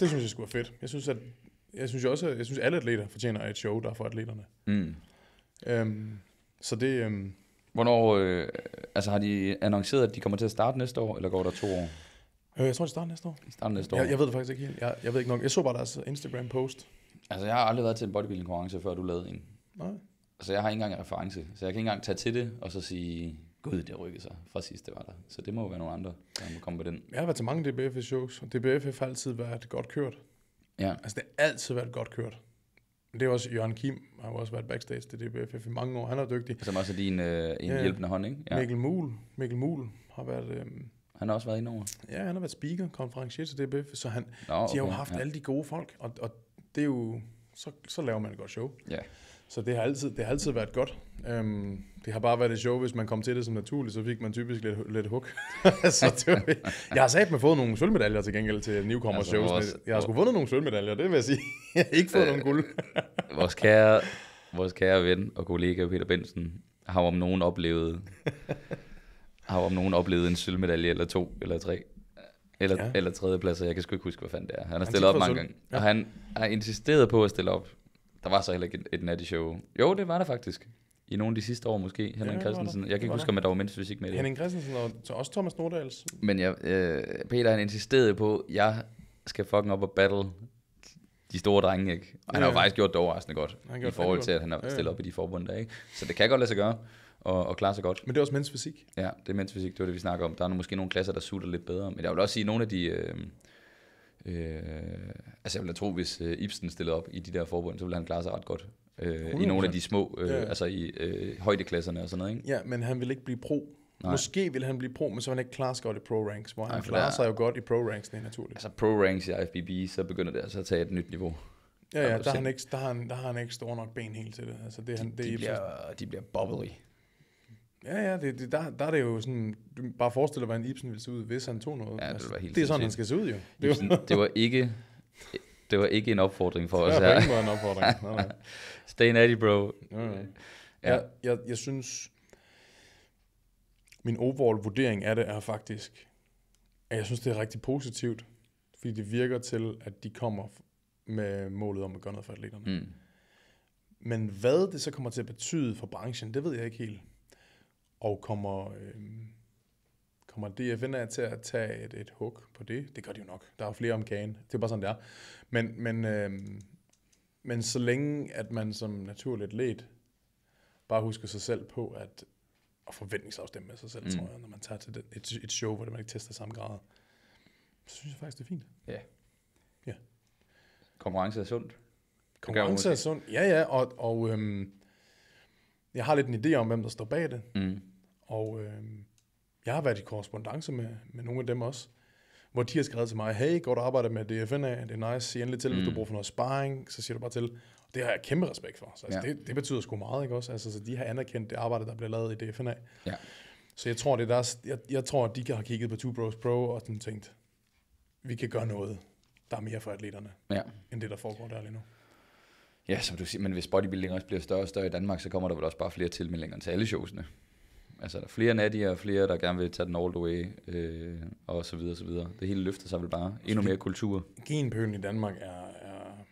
Det synes jeg skulle være fedt. Jeg synes, at jeg synes også, jeg synes, at alle atleter fortjener et show, der er for atleterne. Mm. Øhm, så det... Øhm, Hvornår, øh, altså har de annonceret, at de kommer til at starte næste år, eller går der to år? Øh, jeg tror, det starter næste år. I starter næste år. Jeg, jeg ved det faktisk ikke helt. Jeg, jeg ved ikke nok. Jeg så bare deres Instagram-post. Altså, jeg har aldrig været til en bodybuilding-konkurrence, før du lavede en. Nej. Altså, jeg har ikke engang en reference. Så jeg kan ikke engang tage til det, og så sige, gud, det rykker sig fra sidst, det var der. Så det må jo være nogle andre, der må komme på den. Jeg har været til mange DBF-shows, og DBF har altid været godt kørt. Ja. Altså, det har altid været godt kørt. Det er også Jørgen Kim, har jo også været backstage til DBFF i mange år. Han er dygtig. Som også er din øh, en ja, hjælpende hånd, ikke? Ja. Mikkel Mul, Mikkel Mul har været... Øh, han har også været indover. Ja, han har været speaker, konferencier til DBF, så han, Nå, okay, de har jo haft ja. alle de gode folk, og, og det er jo, så, så laver man et godt show. Ja. Så det har altid, det har altid været godt. Øhm, det har bare været et show, hvis man kom til det som naturligt, så fik man typisk lidt, lidt hug. (laughs) så det var, jeg har sagt, at man fået nogle sølvmedaljer til gengæld til newcomer altså, shows. Vores, jeg har sgu vundet nogle sølvmedaljer, det vil jeg sige. (laughs) jeg har ikke fået øh, nogen guld. (laughs) vores, kære, vores kære ven og kollega Peter Bensen har om nogen oplevet har om nogen oplevet en sølvmedalje, eller to, eller tre, eller, ja. eller plads, Jeg kan sgu ikke huske, hvad fanden det er. Han har stillet op mange gange. Ja. Og han har insisteret på at stille op. Der var så heller ikke et, et nat i show. Jo, det var der faktisk. I nogle af de sidste år måske, Henrik ja, Christensen. Jeg kan ikke huske, om der var mindst hvis ikke med det. Henrik Christensen og til også Thomas Nordals. Men jeg, øh, Peter han insisterede på, at jeg skal fucking op og battle de store drenge, ikke? Og han ja, han har jo faktisk gjort det overraskende godt, i forhold til, at han har stillet ja, ja. op i de forbund der, ikke? Så det kan godt lade sig gøre og, og klare sig godt. Men det er også mænds fysik. Ja, det er mænds fysik, det var det, vi snakker om. Der er måske nogle klasser, der sutter lidt bedre, men jeg vil også sige, at nogle af de... Øh, øh, altså jeg vil tro, hvis øh, Ibsen stillede op i de der forbund, så ville han klare sig ret godt. Øh, I nogle af de små, øh, ja. altså i øh, højdeklasserne og sådan noget, ikke? Ja, men han vil ikke blive pro. Nej. Måske vil han blive pro, men så vil han ikke klare sig godt i pro-ranks, hvor Nej, han klarer sig jo godt i pro ranks, er naturligt. Altså pro-ranks i IFBB, så begynder det altså at tage et nyt niveau. Ja, ja, der, har han ikke, der, har han, der har han ikke store nok ben helt til det. Altså, det, de, han, det de, bliver, de bliver bubbly. Ja, ja, det, det, der, der er det jo sådan, du bare forestiller dig, hvordan Ibsen ville se ud, hvis han tog noget. Ja, det, var helt altså, det er sådan, han skal se ud jo. Det, Ibsen, det var ikke det var ikke en opfordring for os her. Det var ikke en opfordring. (laughs) Nej, nej. Stay natty, bro. Ja, ja. Ja. Jeg, jeg, jeg synes, min overall vurdering af det er faktisk, at jeg synes, det er rigtig positivt, fordi det virker til, at de kommer med målet om at gøre noget for atleterne. Mm. Men hvad det så kommer til at betyde for branchen, det ved jeg ikke helt. Og kommer, øh, kommer DFN af til at tage et, et hug på det? Det gør de jo nok. Der er jo flere om kagen. Det er bare sådan, det er. Men, men, øh, men så længe, at man som naturligt let bare husker sig selv på, at og forventningsafstemme med sig selv, mm. tror jeg, når man tager til det, et, et show, hvor man ikke tester samme grad. Så synes jeg faktisk, det er fint. Ja. Ja. Konkurrence er sundt. Konkurrence er sundt, ja ja, og, og øhm, jeg har lidt en idé om, hvem der står bag det. Mm. Og øh, jeg har været i korrespondence med, med nogle af dem også, hvor de har skrevet til mig, hey, godt arbejde med DFNA, det er nice, sig endelig til, mm. hvis du mm. bruger for noget sparring, så siger du bare til. Og det har jeg kæmpe respekt for. Så altså, ja. det, det betyder sgu meget, ikke også? Altså, så de har anerkendt det arbejde, der bliver lavet i DFNA. Ja. Så jeg tror, det er deres, jeg, jeg tror, at de har kigget på Two Bros Pro og sådan tænkt, vi kan gøre noget, der er mere for atleterne, ja. end det, der foregår der lige nu. Ja, som du siger, men hvis bodybuilding også bliver større og større i Danmark, så kommer der vel også bare flere tilmeldinger til alle showsene altså, der er flere nattier og flere, der gerne vil tage den all the way, øh, og så videre, så videre. Det hele løfter sig vel bare endnu mere kultur. Genpølen i Danmark er, er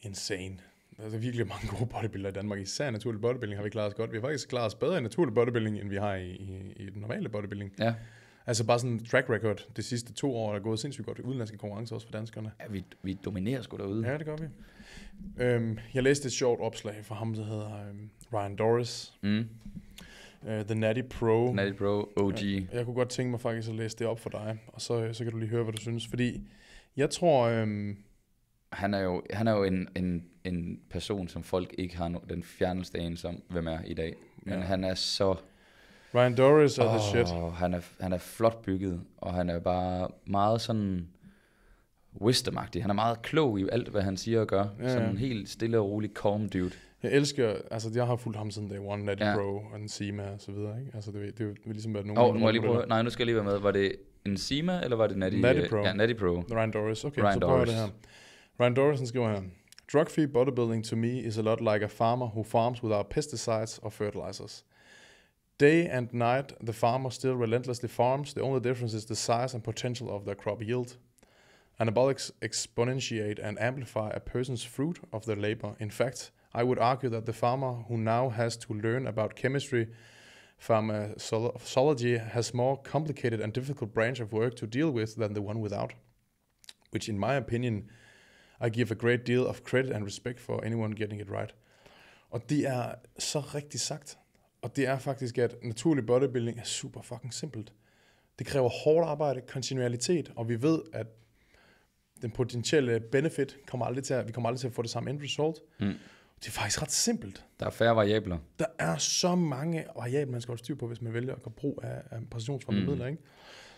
insane. Der er virkelig mange gode bodybuildere i Danmark. Især naturlig bodybuilding har vi klaret os godt. Vi har faktisk klaret os bedre i naturlig bodybuilding, end vi har i, i, i den normale bodybuilding. Ja. Altså bare sådan track record de sidste to år, der er gået sindssygt godt i udenlandske konkurrencer også for danskerne. Ja, vi, vi dominerer sgu derude. Ja, det gør vi. Øhm, jeg læste et sjovt opslag fra ham, der hedder øhm, Ryan Doris. Mm. Uh, The Natty Pro. The Natty Pro OG. Jeg, jeg kunne godt tænke mig faktisk at læse det op for dig, og så, øh, så kan du lige høre, hvad du synes. Fordi jeg tror... Øhm, han er jo, han er jo en, en, en person, som folk ikke har no, den fjerneste en, som hvem er i dag. Men ja. han er så... Ryan Doris er oh, the shit. Han er, han er flot bygget, og han er bare meget sådan wisdomagtig. Han er meget klog i alt, hvad han siger og gør. Ja, ja. Sådan en helt stille og rolig calm dude. Jeg elsker, altså jeg har fulgt ham siden day one, Natty ja. og Nsima og så videre, ikke? Altså det, det vil ligesom være nogen... oh, må lige prøve, nej, nu skal jeg lige være med. Var det Nsima, eller var det Natty... Natty Pro. Ja, Natty Pro. Ryan Doris, okay, Ryan så prøver Doris. det her. Ryan Doris, skriver her, Drug-free bodybuilding to me is a lot like a farmer who farms without pesticides or fertilizers. Day and night, the farmer still relentlessly farms. The only difference is the size and potential of their crop yield. Anabolics exponentiate and amplify a person's fruit of their labor. In fact, i would argue that the farmer who now has to learn about chemistry, pharmacology uh, has more complicated and difficult branch of work to deal with than the one without, which in my opinion, I give a great deal of credit and respect for anyone getting it right. Og det er så rigtigt sagt. Og det er faktisk, at naturlig bodybuilding er super fucking simpelt. Det kræver hårdt arbejde, kontinuitet, og vi ved, at den potentielle benefit kommer aldrig til at, vi kommer aldrig til at få det samme end result. Mm. Det er faktisk ret simpelt. Der er færre variabler. Der er så mange variabler, man skal holde styr på, hvis man vælger at gøre brug af, af præcisionsfremmede mm. midler. Ikke?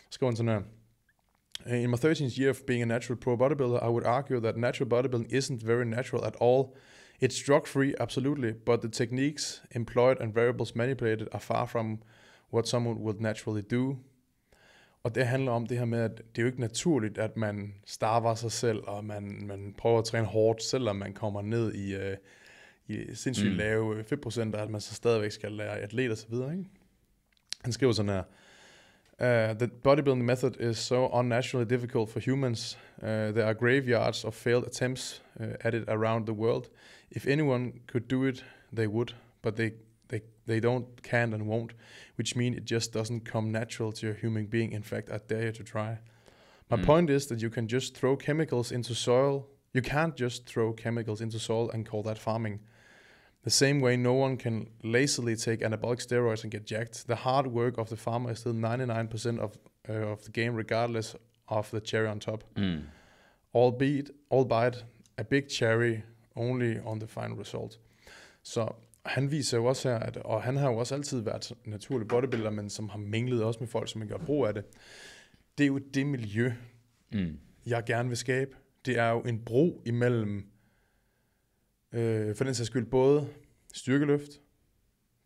Så skriver han sådan her. Uh, in my 13th year of being a natural pro bodybuilder, I would argue that natural bodybuilding isn't very natural at all. It's drug-free, absolutely, but the techniques employed and variables manipulated are far from what someone would naturally do. Og det handler om det her med, at det er jo ikke naturligt, at man starver sig selv, og man, man prøver at træne hårdt, selvom man kommer ned i... Øh, i sindssygt mm. lave 5%, øh, at man så stadigvæk skal lære atlet og så videre, ikke? Han skriver sådan her, Uh, the bodybuilding method is so unnaturally difficult for humans. Uh, there are graveyards of failed attempts uh, at it around the world. If anyone could do it, they would, but they, they, they don't, can't, and won't, which means it just doesn't come natural to a human being. In fact, I dare you to try. My mm. point is that you can just throw chemicals into soil. You can't just throw chemicals into soil and call that farming. The same way no one can lazily take anabolic steroids and get jacked. The hard work of the farmer is still 99% of, uh, of the game, regardless of the cherry on top. Mm. all bite, a big cherry only on the final result. Så han viser jo også her, at, og han har jo også altid været naturlig bodybuilder, men som har minglet også med folk, som ikke har brug af det. Det er jo det miljø, mm. jeg gerne vil skabe. Det er jo en bro imellem Øh, for den sags skyld både styrkeløft,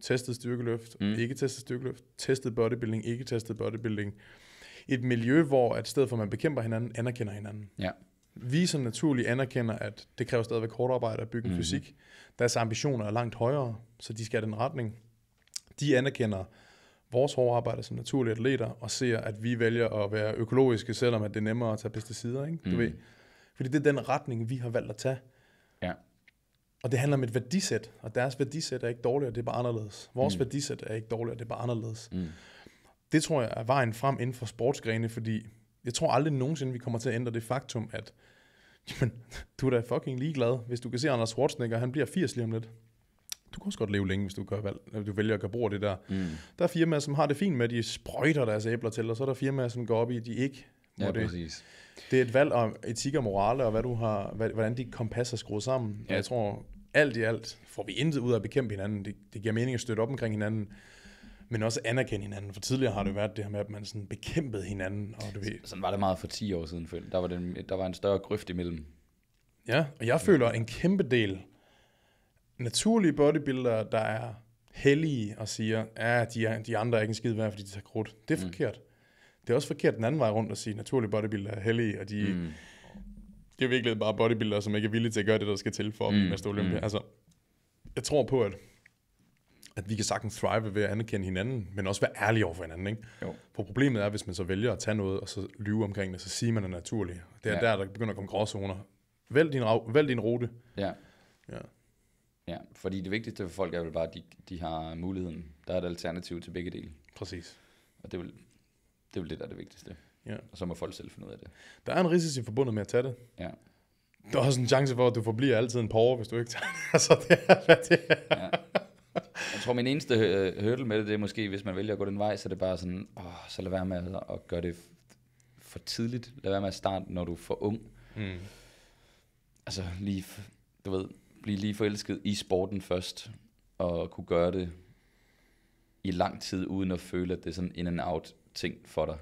testet styrkeløft, mm. ikke testet styrkeløft, testet bodybuilding, ikke testet bodybuilding. Et miljø, hvor at stedet for at man bekæmper hinanden, anerkender hinanden. Ja. Vi som naturligt anerkender, at det kræver stadigvæk hårdt arbejde at bygge en mm. fysik. Deres ambitioner er langt højere, så de skal i den retning. De anerkender vores hårde arbejde som naturlige atleter, og ser, at vi vælger at være økologiske, selvom at det er nemmere at tage pesticider. Ikke? Du mm. ved? Fordi det er den retning, vi har valgt at tage. Og det handler om et værdisæt, og deres værdisæt er ikke dårligere, det er bare anderledes. Vores mm. værdisæt er ikke dårligere, det er bare anderledes. Mm. Det tror jeg er vejen frem inden for sportsgrene, fordi jeg tror aldrig nogensinde, vi kommer til at ændre det faktum, at jamen, du er da fucking ligeglad, hvis du kan se Anders Schwarzenegger, han bliver 80 lige om lidt. Du kan også godt leve længe, hvis du, gør valg, du vælger at gøre brug af det der. Mm. Der er firmaer, som har det fint med, at de sprøjter deres æbler til, og så er der firmaer, som går op i, at de ikke Ja, det, præcis. Det er et valg om etik og morale, og hvad du har, hvordan de kompasser er skruet sammen. Ja. Jeg tror, alt i alt får vi intet ud af at bekæmpe hinanden. Det, det giver mening at støtte op omkring hinanden, men også anerkende hinanden. For tidligere har det været det her med, at man sådan bekæmpede hinanden. Og du ved. Sådan var det meget for 10 år siden, følte. Der var, den, der var en større grøft imellem. Ja, og jeg føler en kæmpe del naturlige bodybuildere, der er hellige og siger, at de, de andre er ikke en skid værd, fordi de tager krudt. Det er mm. forkert. Det er også forkert den anden vej rundt at sige, at naturlige bodybuilder er heldige, og de, mm. det er virkelig bare bodybuildere, som ikke er villige til at gøre det, der skal til for at blive mm. olympia. Mm. Altså, jeg tror på, at at vi kan sagtens thrive ved at anerkende hinanden, men også være ærlige over for hinanden. Ikke? Jo. For problemet er, hvis man så vælger at tage noget, og så lyve omkring det, så siger man, at det er naturligt. Det er ja. der, der begynder at komme gråzoner. Vælg din, vælg din rute. Ja. ja. Ja, fordi det vigtigste for folk er vel bare, at de, de har muligheden. Der er et alternativ til begge dele. Præcis. Og det vil det er jo det, der er det vigtigste. Ja. Og så må folk selv finde ud af det. Der er en risici forbundet med at tage det. Ja. Der er også en chance for, at du forbliver altid en porre, hvis du ikke tager det. (laughs) Altså, det er, hvad det er. Ja. Jeg tror, min eneste øh, hurdle med det, det er måske, hvis man vælger at gå den vej, så er det bare sådan, åh, så lad være med at gøre det for tidligt. Lad være med at starte, når du er for ung. Mm. Altså, lige, du ved, blive lige forelsket i sporten først, og kunne gøre det i lang tid, uden at føle, at det er sådan in and out ting for dig.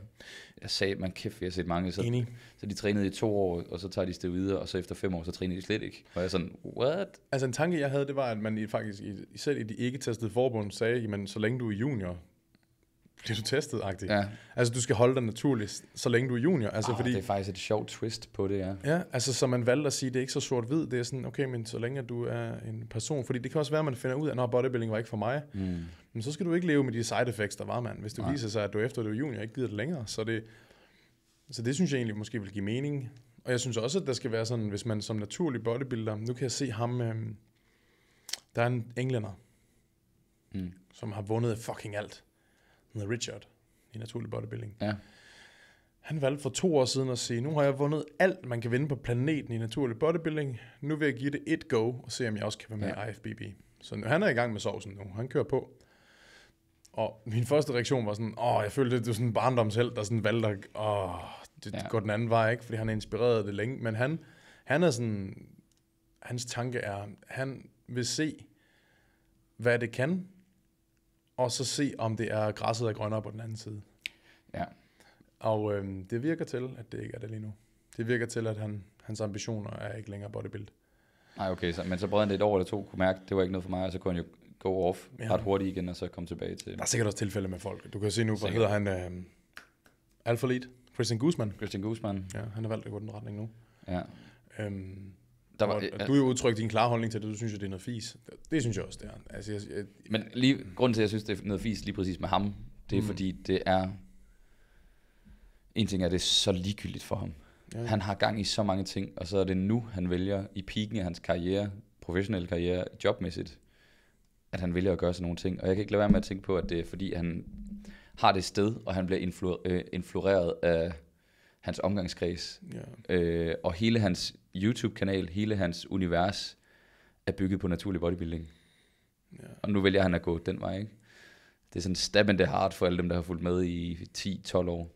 Jeg sagde, man kæft, jeg har set mange. Så, Enig. så de trænede i to år, og så tager de sted videre, og så efter fem år, så træner de slet ikke. Og jeg er sådan, what? Altså en tanke, jeg havde, det var, at man faktisk, selv i de ikke-testede forbund, sagde, jamen så længe du er junior, (laughs) bliver du testet -agtigt. Ja. Altså, du skal holde dig naturligt, så længe du er junior. Altså, Arh, fordi, det er faktisk et sjovt twist på det, ja. Ja, altså, så man valgte at sige, det er ikke så sort-hvid. Det er sådan, okay, men så længe du er en person. Fordi det kan også være, at man finder ud af, at bodybuilding var ikke for mig. Mm. Men så skal du ikke leve med de side effects, der var, mand. Hvis du Nej. viser sig, at du efter du er junior ikke gider det længere. Så det, så det synes jeg egentlig måske vil give mening. Og jeg synes også, at der skal være sådan, hvis man som naturlig bodybuilder, nu kan jeg se ham, øh, der er en englænder, mm. som har vundet fucking alt. Han hedder Richard i Naturlig Bodybuilding. Ja. Han valgte for to år siden at sige, nu har jeg vundet alt, man kan vinde på planeten i Naturlig Bodybuilding. Nu vil jeg give det et go og se, om jeg også kan være med ja. i IFBB. Så nu, han er i gang med sovsen nu. Han kører på. Og min første reaktion var sådan, åh, jeg følte, det var sådan en barndomsheld, der sådan valgte at, åh, det ja. går den anden vej, ikke? Fordi han er inspireret det længe. Men han, han er sådan, hans tanke er, han vil se, hvad det kan, og så se, om det er græsset er grønnere på den anden side. Ja. Og øh, det virker til, at det ikke er det lige nu. Det virker til, at han, hans ambitioner er ikke længere bodybuild. Nej, okay, så, men så brød han lidt over eller to, kunne mærke, det var ikke noget for mig, og så kunne han jo go off ja. ret hurtigt igen, og så komme tilbage til... Der er sikkert også tilfælde med folk. Du kan se nu, hvad hedder han? Øh, Alpha Lead? Christian Guzman. Christian Guzman. Ja, han har valgt at gå den retning nu. Ja. Øhm, der var, og du har jo udtrykt din klare holdning til det, du synes at det er noget fis. Det synes jeg også, det er. Altså, jeg, jeg, Men lige, grunden til, at jeg synes, det er noget fis lige præcis med ham, det er mm. fordi, det er... En ting er, det er så ligegyldigt for ham. Ja. Han har gang i så mange ting, og så er det nu, han vælger i piken af hans karriere, professionelle karriere, jobmæssigt, at han vælger at gøre sådan nogle ting. Og jeg kan ikke lade være med at tænke på, at det er fordi, han har det sted, og han bliver influ- øh, influeret af hans omgangskreds. Ja. Øh, og hele hans YouTube-kanal, hele hans univers, er bygget på naturlig bodybuilding. Ja. Og nu vælger han at gå den vej, ikke? Det er sådan stab in the heart for alle dem, der har fulgt med i 10-12 år.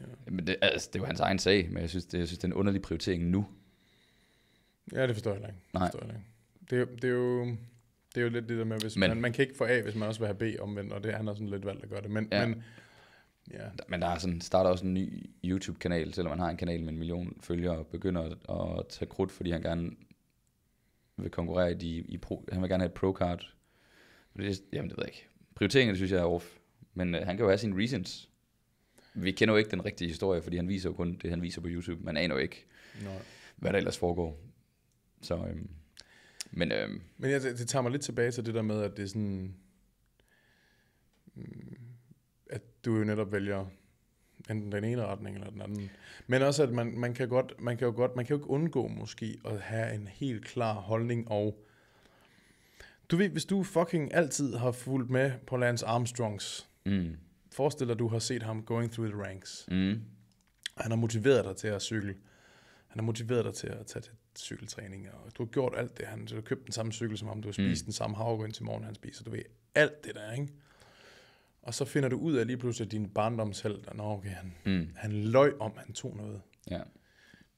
Ja. Men det, altså, det er jo hans egen sag, men jeg synes, det, jeg synes, det er en underlig prioritering nu. Ja, det forstår jeg ikke. Nej. Forstår jeg ikke. Det, det, er jo, det er jo lidt det der med, hvis men, man, man kan ikke få A, hvis man også vil have B omvendt, og det han har sådan lidt valgt at gøre det. Men, ja. men Ja. Men der er sådan, starter også en ny YouTube-kanal, selvom han har en kanal med en million følgere, og begynder at, at tage krudt, fordi han gerne vil konkurrere i, de, i pro, han vil gerne have et pro-card. jamen, det ved jeg ikke. det synes jeg er off. Men øh, han kan jo have sine reasons. Vi kender jo ikke den rigtige historie, fordi han viser jo kun det, han viser på YouTube. Man aner jo ikke, Nej. hvad der ellers foregår. Så, øhm, men øhm, men ja, det, det tager mig lidt tilbage til det der med, at det er sådan... Mm, at du jo netop vælger enten den ene retning eller den anden. Men også, at man, man, kan, godt, man kan jo godt, man kan jo ikke undgå måske at have en helt klar holdning og du ved, hvis du fucking altid har fulgt med på Lance Armstrongs, mm. forestil dig, du har set ham going through the ranks. Mm. Han har motiveret dig til at cykle. Han har motiveret dig til at tage til cykeltræning, og du har gjort alt det. Han, du har købt den samme cykel som ham, du har spist mm. den samme havregryn til morgen, han spiser. Du ved alt det der, ikke? Og så finder du ud af lige pludselig din barndomshelt, at okay, han, mm. han løg om, han tog noget. Ja.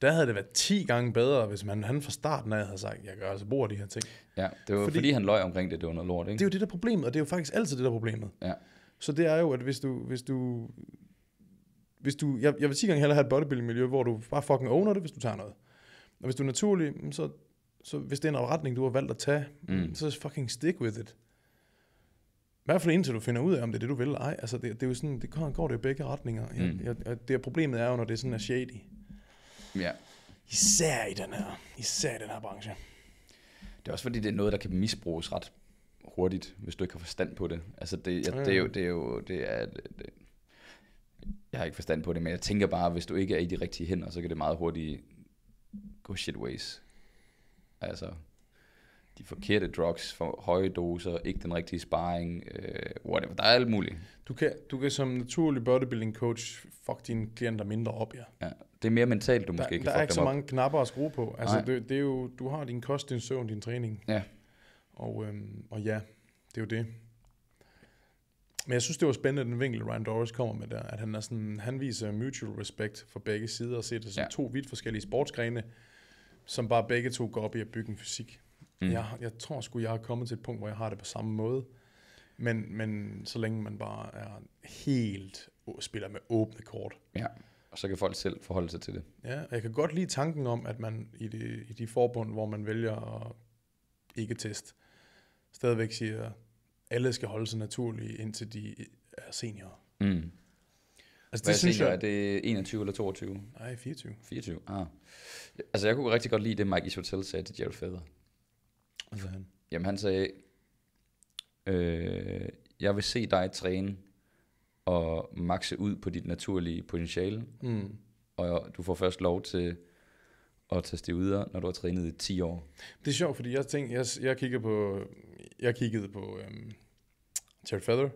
Der havde det været 10 gange bedre, hvis man han fra starten af havde sagt, jeg gør altså brug af de her ting. Ja, det var fordi, fordi han løg omkring det, det var noget lort, ikke? Det er jo det der problem, og det er jo faktisk altid det der problemet. Ja. Så det er jo, at hvis du, hvis du, hvis du jeg, jeg vil 10 gange hellere have et bodybuilding-miljø, hvor du bare fucking owner det, hvis du tager noget. Og hvis du er naturlig, så, så hvis det er en retning, du har valgt at tage, mm. så fucking stick with it. I hvert fald indtil du finder ud af, om det er det, du vil. Ej, altså det, det er jo sådan, det går, går det i begge retninger. Jeg, mm. jeg, jeg, det problemet er jo, når det sådan er shady. Ja. Især i den her, især i den her branche. Det er også fordi, det er noget, der kan misbruges ret hurtigt, hvis du ikke har forstand på det. Altså det, jeg, det er jo, det er jo, det er, det, det, jeg har ikke forstand på det, men jeg tænker bare, hvis du ikke er i de rigtige hænder, så kan det meget hurtigt gå shit ways. Altså, de forkerte drugs, for høje doser, ikke den rigtige sparring, øh, whatever. Der er alt muligt. Du kan, du kan som naturlig bodybuilding coach fuck dine klienter mindre op, ja. ja det er mere mentalt, du der, måske kan der fuck Der er ikke så op. mange knapper at skrue på. Altså, det, det, er jo, du har din kost, din søvn, din træning. Ja. Og, øhm, og ja, det er jo det. Men jeg synes, det var spændende, den vinkel, Ryan Doris kommer med der, at han, er sådan, han viser mutual respect for begge sider, og ser det som ja. to vidt forskellige sportsgrene, som bare begge to går op i at bygge en fysik. Mm. Jeg, jeg tror sgu, jeg er kommet til et punkt, hvor jeg har det på samme måde. Men, men så længe man bare er helt spiller med åbne kort. Ja, og så kan folk selv forholde sig til det. Ja, og jeg kan godt lide tanken om, at man i de, i de forbund, hvor man vælger at ikke teste, stadigvæk siger, at alle skal holde sig naturlige, indtil de er seniorer. Mm. Altså, det Hvad synes senior, jeg... Er det 21 eller 22? Nej, 24. 24, ah. Altså, jeg kunne rigtig godt lide det, Mike Ishotel sagde til Jared Feather. Hvad sagde han? Jamen han sagde, øh, jeg vil se dig træne og makse ud på dit naturlige potentiale, mm. og du får først lov til at teste det videre, når du har trænet i 10 år. Det er sjovt, fordi jeg tænkte, jeg, jeg kiggede på, jeg kiggede på øhm, Terry Feather,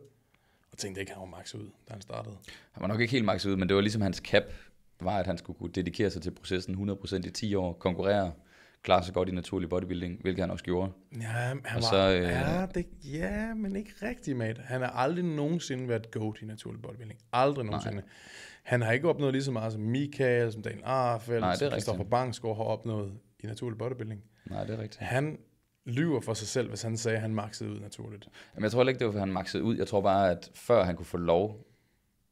og tænkte, det kan han jo makse ud, da han startede. Han var nok ikke helt makse ud, men det var ligesom hans cap, var, at han skulle kunne dedikere sig til processen 100% i 10 år, konkurrere klarer sig godt i naturlig bodybuilding, hvilket han også gjorde. Ja, han og var, øh, ja, det, ja, men ikke rigtig, mate. Han har aldrig nogensinde været god i naturlig bodybuilding. Aldrig nogensinde. Nej. Han har ikke opnået lige så meget som Michael, som Daniel Arfeldt, Nej, som Christoffer Bangsgaard har opnået i naturlig bodybuilding. Nej, det er rigtigt. Han lyver for sig selv, hvis han sagde, at han maxede ud naturligt. Jamen, jeg tror ikke, det var, at han maxede ud. Jeg tror bare, at før han kunne få lov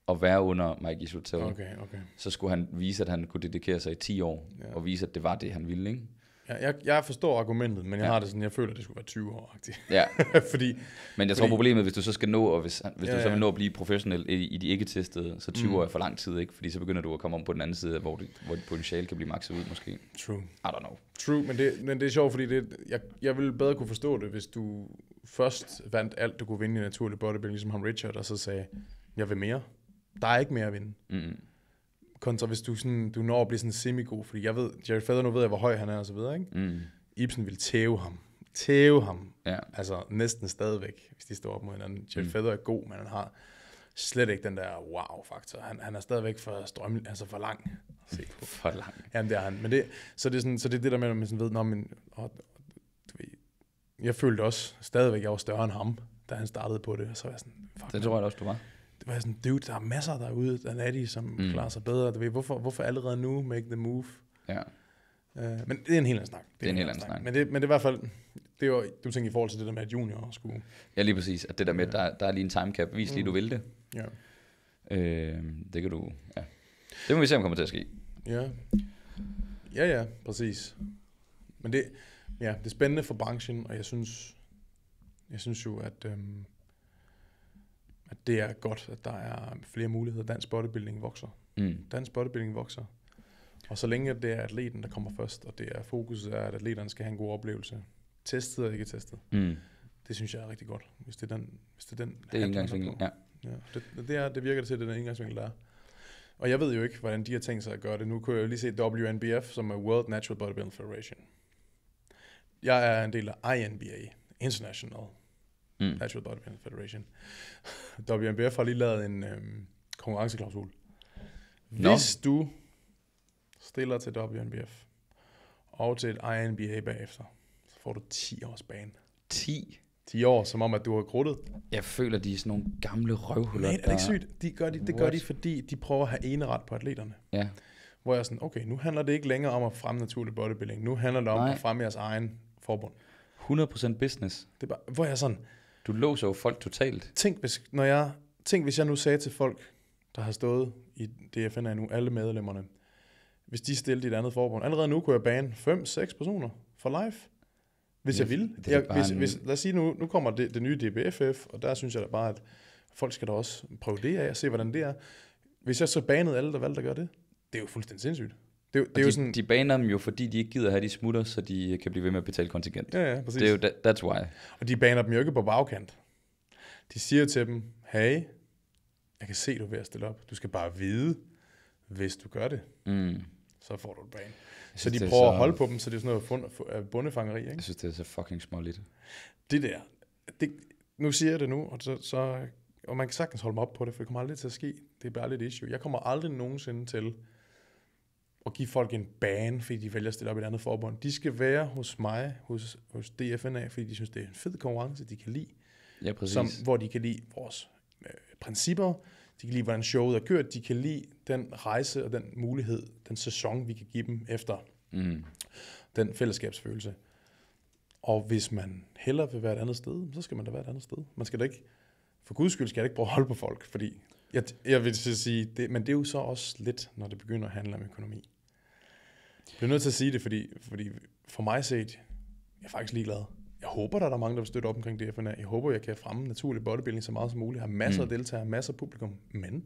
at være under Mike Isotel, okay, okay. så skulle han vise, at han kunne dedikere sig i 10 år, ja. og vise, at det var det, han ville. Ikke? Jeg, jeg, jeg forstår argumentet, men jeg ja. har det sådan, jeg føler, det skulle være 20 år Ja. (laughs) fordi, men jeg tror, fordi... problemet, hvis du så skal nå, og hvis, hvis ja, du så vil nå at blive professionel i, i de ikke-testede, så 20 mm. år er for lang tid, ikke? Fordi så begynder du at komme om på den anden side, hvor, du, hvor dit potentiale kan blive makset ud, måske. True. I don't know. True, men det, men det er sjovt, fordi det, jeg, jeg ville bedre kunne forstå det, hvis du først vandt alt, du kunne vinde i naturlig bodybuilding, ligesom ham Richard, og så sagde, jeg vil mere. Der er ikke mere at vinde. Mm kontra hvis du, sådan, du når at blive sådan semi-god, fordi jeg ved, Jared Feather nu ved jeg, hvor høj han er og så videre, ikke? Mm. Ibsen vil tæve ham. Tæve ham. Ja. Altså næsten stadigvæk, hvis de står op mod hinanden. Jared mm. Feather er god, men han har slet ikke den der wow-faktor. Han, han er stadigvæk for strøm, altså for lang. Se på. for lang. Ja, det er han. Men det, så, det er sådan, så det er det der med, at man sådan ved, når men, og, du ved, jeg følte også stadigvæk, at jeg var større end ham, da han startede på det. Og så var jeg sådan, fuck. Det tror jeg også, du var være sådan, dude, der er masser derude, der er natty, som mm. klarer sig bedre. Du ved, hvorfor, hvorfor allerede nu make the move? Ja. Uh, men det er en helt anden snak. Det er, det er en helt anden snak. snak. Men, det, men det er i hvert fald, det var, du tænker i forhold til det der med, at junior skulle... Ja, lige præcis. At det der med, ja. Øh. der, der er lige en time cap. Vis lige, mm. du vil det. Ja. Øh, det kan du... Ja. Det må vi se, om kommer til at ske. Ja. Ja, ja, præcis. Men det, ja, det er spændende for branchen, og jeg synes, jeg synes jo, at øhm, at det er godt, at der er flere muligheder. Dansk bodybuilding vokser. Mm. Dansk bodybuilding vokser. Og så længe det er atleten, der kommer først, og det er fokuset er, at atleterne skal have en god oplevelse. Testet og ikke testet. Mm. Det synes jeg er rigtig godt, hvis det er den hvis det er den det er indgangsvinkel, ja. ja. Det, det, er, det virker til, at det er den indgangsvinkel, der er. Og jeg ved jo ikke, hvordan de har tænkt sig at gøre det. Nu kunne jeg jo lige se WNBF, som er World Natural Bodybuilding Federation. Jeg er en del af INBA, International Mm. Natural Bodybuilding Federation. (laughs) WMBF har lige lavet en øhm, konkurrenceklausul. Hvis no. du stiller til WNBF og til et INBA bagefter, så får du 10 års ban. 10? 10 år, som om at du har gruttet. Jeg føler, de er sådan nogle gamle røvhuller. Nej, er det ikke sygt? De gør de, det gør de, fordi de prøver at have eneret på atleterne. Ja. Hvor jeg er sådan, okay, nu handler det ikke længere om at fremme naturlig bodybuilding. Nu handler det om Nej. at fremme jeres egen forbund. 100% business. Det er bare, hvor jeg er sådan, du låser jo folk totalt. Tænk hvis, når jeg, tænk, hvis jeg nu sagde til folk, der har stået i DFN nu, alle medlemmerne, hvis de stillede et andet forbund. Allerede nu kunne jeg bane 5-6 personer for live, hvis ja, jeg ville. Jeg, hvis, en... hvis, lad os sige, nu, nu kommer det, det nye DBFF, og der synes jeg da bare, at folk skal da også prøve det af og se, hvordan det er. Hvis jeg så banede alle, der valgte at gøre det, det er jo fuldstændig sindssygt det, det er de, jo sådan... de baner dem jo, fordi de ikke gider have de smutter, så de øh, kan blive ved med at betale kontingent. Ja, ja, præcis. Det er jo, that, that's why. Og de baner dem jo ikke på bagkant. De siger til dem, hey, jeg kan se, du er ved at stille op. Du skal bare vide, hvis du gør det, mm. så får du et ban. Så de prøver så... at holde på dem, så det er sådan noget øh, bundefangeri, ikke? Jeg synes, det er så fucking småligt. Det der, det, nu siger jeg det nu, og, så, så, og man kan sagtens holde mig op på det, for det kommer aldrig til at ske. Det er bare lidt issue. Jeg kommer aldrig nogensinde til at give folk en ban, fordi de vælger at stille op i et andet forbund. De skal være hos mig, hos, hos DFNA, fordi de synes, det er en fed konkurrence, de kan lide. Ja, præcis. Som, hvor de kan lide vores øh, principper, de kan lide, hvordan showet er kørt, de kan lide den rejse og den mulighed, den sæson, vi kan give dem efter mm. den fællesskabsfølelse. Og hvis man hellere vil være et andet sted, så skal man da være et andet sted. Man skal da ikke, for guds skyld skal jeg ikke prøve at holde på folk, fordi jeg, jeg vil sige, det, men det er jo så også lidt, når det begynder at handle om økonomi. Jeg er nødt til at sige det, fordi, fordi for mig set, jeg er faktisk ligeglad. Jeg håber, der er mange, der vil støtte op omkring det, jeg håber, jeg kan fremme naturlig bodybuilding så meget som muligt. Jeg har masser mm. af deltagere, masser af publikum. Men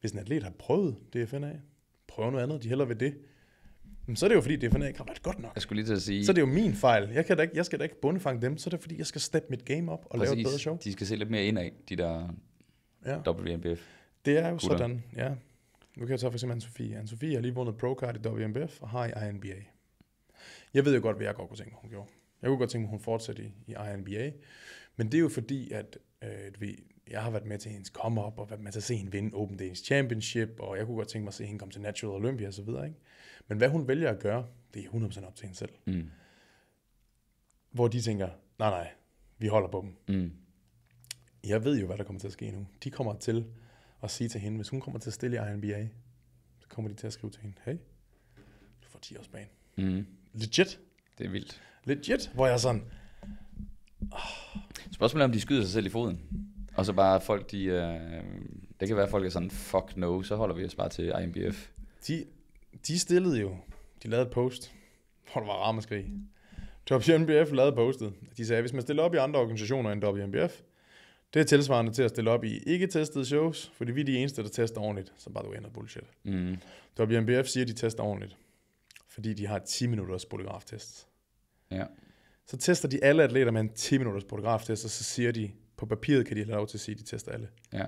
hvis en atlet har prøvet DFNA, prøver noget andet, de heller ved det, men så er det jo fordi, det er ikke ret godt nok. Jeg skulle lige til at sige... Så er det jo min fejl. Jeg, kan da ikke, jeg skal da ikke bundefange dem, så er det fordi, jeg skal steppe mit game op og Præcis. lave et bedre show. De skal se lidt mere indad, de der ja. WNBF. Det er jo Kutter. sådan, ja. Nu kan jeg tage for eksempel Anne-Sophie. Anne-Sophie har lige vundet ProCard i WMBF og har i INBA. Jeg ved jo godt, hvad jeg godt kunne tænke hun gjorde. Jeg kunne godt tænke mig, hun fortsatte i, i INBA. Men det er jo fordi, at øh, vi, jeg har været med til hendes come-up, og været med til at se hende vinde Open Day's Championship, og jeg kunne godt tænke mig at se hende komme til Natural Olympia osv. Men hvad hun vælger at gøre, det er 100% op til hende selv. Mm. Hvor de tænker, nej nej, vi holder på dem. Mm. Jeg ved jo, hvad der kommer til at ske nu. De kommer til og sige til hende, hvis hun kommer til at stille i NBA, så kommer de til at skrive til hende, hey, du får 10 års ban. Mm. Legit. Det er vildt. Legit, hvor jeg er sådan... Oh. Spørgsmålet er, om de skyder sig selv i foden. Og så bare folk, de... Øh, det kan være, at folk er sådan, fuck no, så holder vi os bare til IMBF. De, de stillede jo, de lavede et post, hvor der var ramaskrig. WNBF lavede postet. De sagde, at hvis man stiller op i andre organisationer end WNBF, det er tilsvarende til at stille op i ikke-testede shows, fordi vi er de eneste, der tester ordentligt, så bare du ender bullshit. Mm. WMBF siger, at de tester ordentligt, fordi de har 10 minutters polygraftest. Ja. Så tester de alle atleter med en 10 minutters polygraftest, og så siger de, på papiret kan de have lov til at sige, at de tester alle. Ja.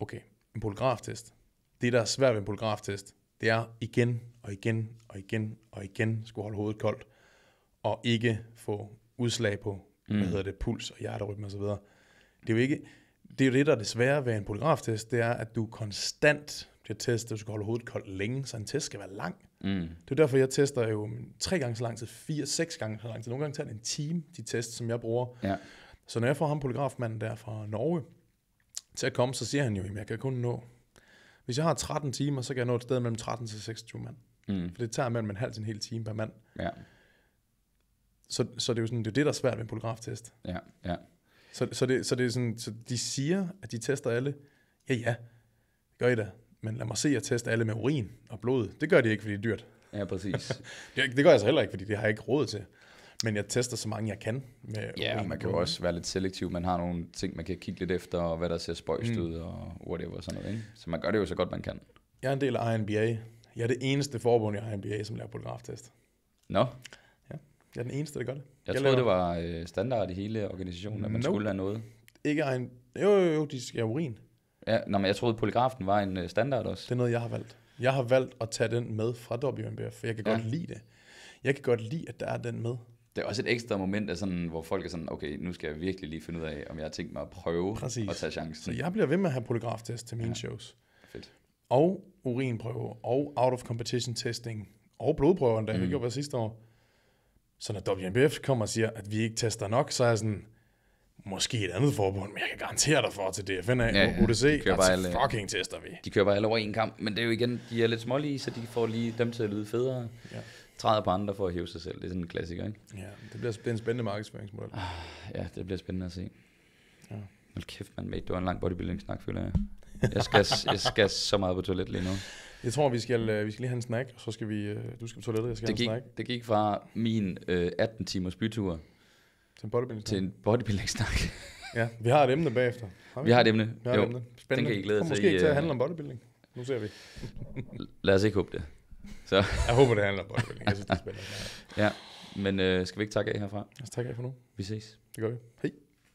Okay, en polygraftest. Det, der er svært ved en polygraftest, det er igen og igen og igen og igen skulle holde hovedet koldt, og ikke få udslag på, mm. hvad hedder det, puls og hjerterytme osv. Og så det er jo ikke, det er jo det, der er det svære ved en polygraftest, det er, at du konstant bliver testet, du skal holde hovedet koldt længe, så en test skal være lang. Mm. Det er derfor, jeg tester jo tre gange så lang tid, fire, seks gange så lang tid. Nogle gange tager det en time, de tests, som jeg bruger. Ja. Så når jeg får ham polygrafmanden der fra Norge til at komme, så siger han jo, at jeg kan kun nå. Hvis jeg har 13 timer, så kan jeg nå et sted mellem 13 til 26 mand. Mm. For det tager mellem en halv til en hel time per mand. Ja. Så, så det er jo sådan, det, er det der er svært ved en polygraftest. Ja, ja. Så, så, det, så, det er sådan, så de siger, at de tester alle. Ja, ja, det gør I da. Men lad mig se at teste alle med urin og blod. Det gør de ikke, fordi det er dyrt. Ja, præcis. (laughs) det, det gør jeg så heller ikke, fordi det har jeg ikke råd til. Men jeg tester så mange, jeg kan. Med ja, man kan jo også være lidt selektiv. Man har nogle ting, man kan kigge lidt efter, og hvad der ser spøjst mm. ud, og whatever og sådan noget. Ikke? Så man gør det jo så godt, man kan. Jeg er en del af INBA. Jeg er det eneste forbund i INBA, som laver polygraftest. Nå? No. Ja, jeg er den eneste, der gør det. Jeg, jeg troede, det var øh, standard i hele organisationen, at man nope. skulle have noget. Ikke en... Jo, jo, jo, de skal have urin. Ja, nå, men jeg troede, polygrafen var en øh, standard også. Det er noget, jeg har valgt. Jeg har valgt at tage den med fra WMBF, for jeg kan ja. godt lide det. Jeg kan godt lide, at der er den med. Det er også et ekstra moment, af sådan, hvor folk er sådan, okay, nu skal jeg virkelig lige finde ud af, om jeg har tænkt mig at prøve Præcis. at tage chancen. Så jeg bliver ved med at have polygraftest til mine ja. shows. Fedt. Og urinprøve, og out-of-competition testing, og blodprøver endda, mm. det gjorde jeg sidste år. Så når WNBF kommer og siger, at vi ikke tester nok, så er jeg sådan, måske et andet forbund, men jeg kan garantere dig for til DFN af, ja, ja. UDC, kører bare alle, fucking tester vi. De kører bare alle over en kamp, men det er jo igen, de er lidt smålige, så de får lige dem til at lyde federe. Ja. Træder på andre for at hæve sig selv, det er sådan en klassiker, ikke? Ja, det bliver det en spændende markedsføringsmodel. Ah, ja, det bliver spændende at se. Ja. Hold kæft, man, mate, det var en lang bodybuilding-snak, føler jeg. Jeg skal, jeg skal så meget på toilet lige nu. Jeg tror, vi skal, øh, vi skal lige have en snack, og så skal vi, øh, du skal på toilettet, jeg skal det gik, have en snack. Det gik fra min øh, 18-timers bytur til en bodybuilding Til en bodybuilding ja, vi har et emne bagefter. Har vi? vi har et emne. Vi har jo, et emne. Spændende. Den kan I glæde Kom, måske til, ikke til at øh, handle om bodybuilding. Nu ser vi. (laughs) Lad os ikke håbe det. Så. jeg håber, det handler om bodybuilding. Jeg synes, det er spændende. (laughs) ja, men øh, skal vi ikke takke af herfra? Lad os takke af for nu. Vi ses. Det gør vi. Hej.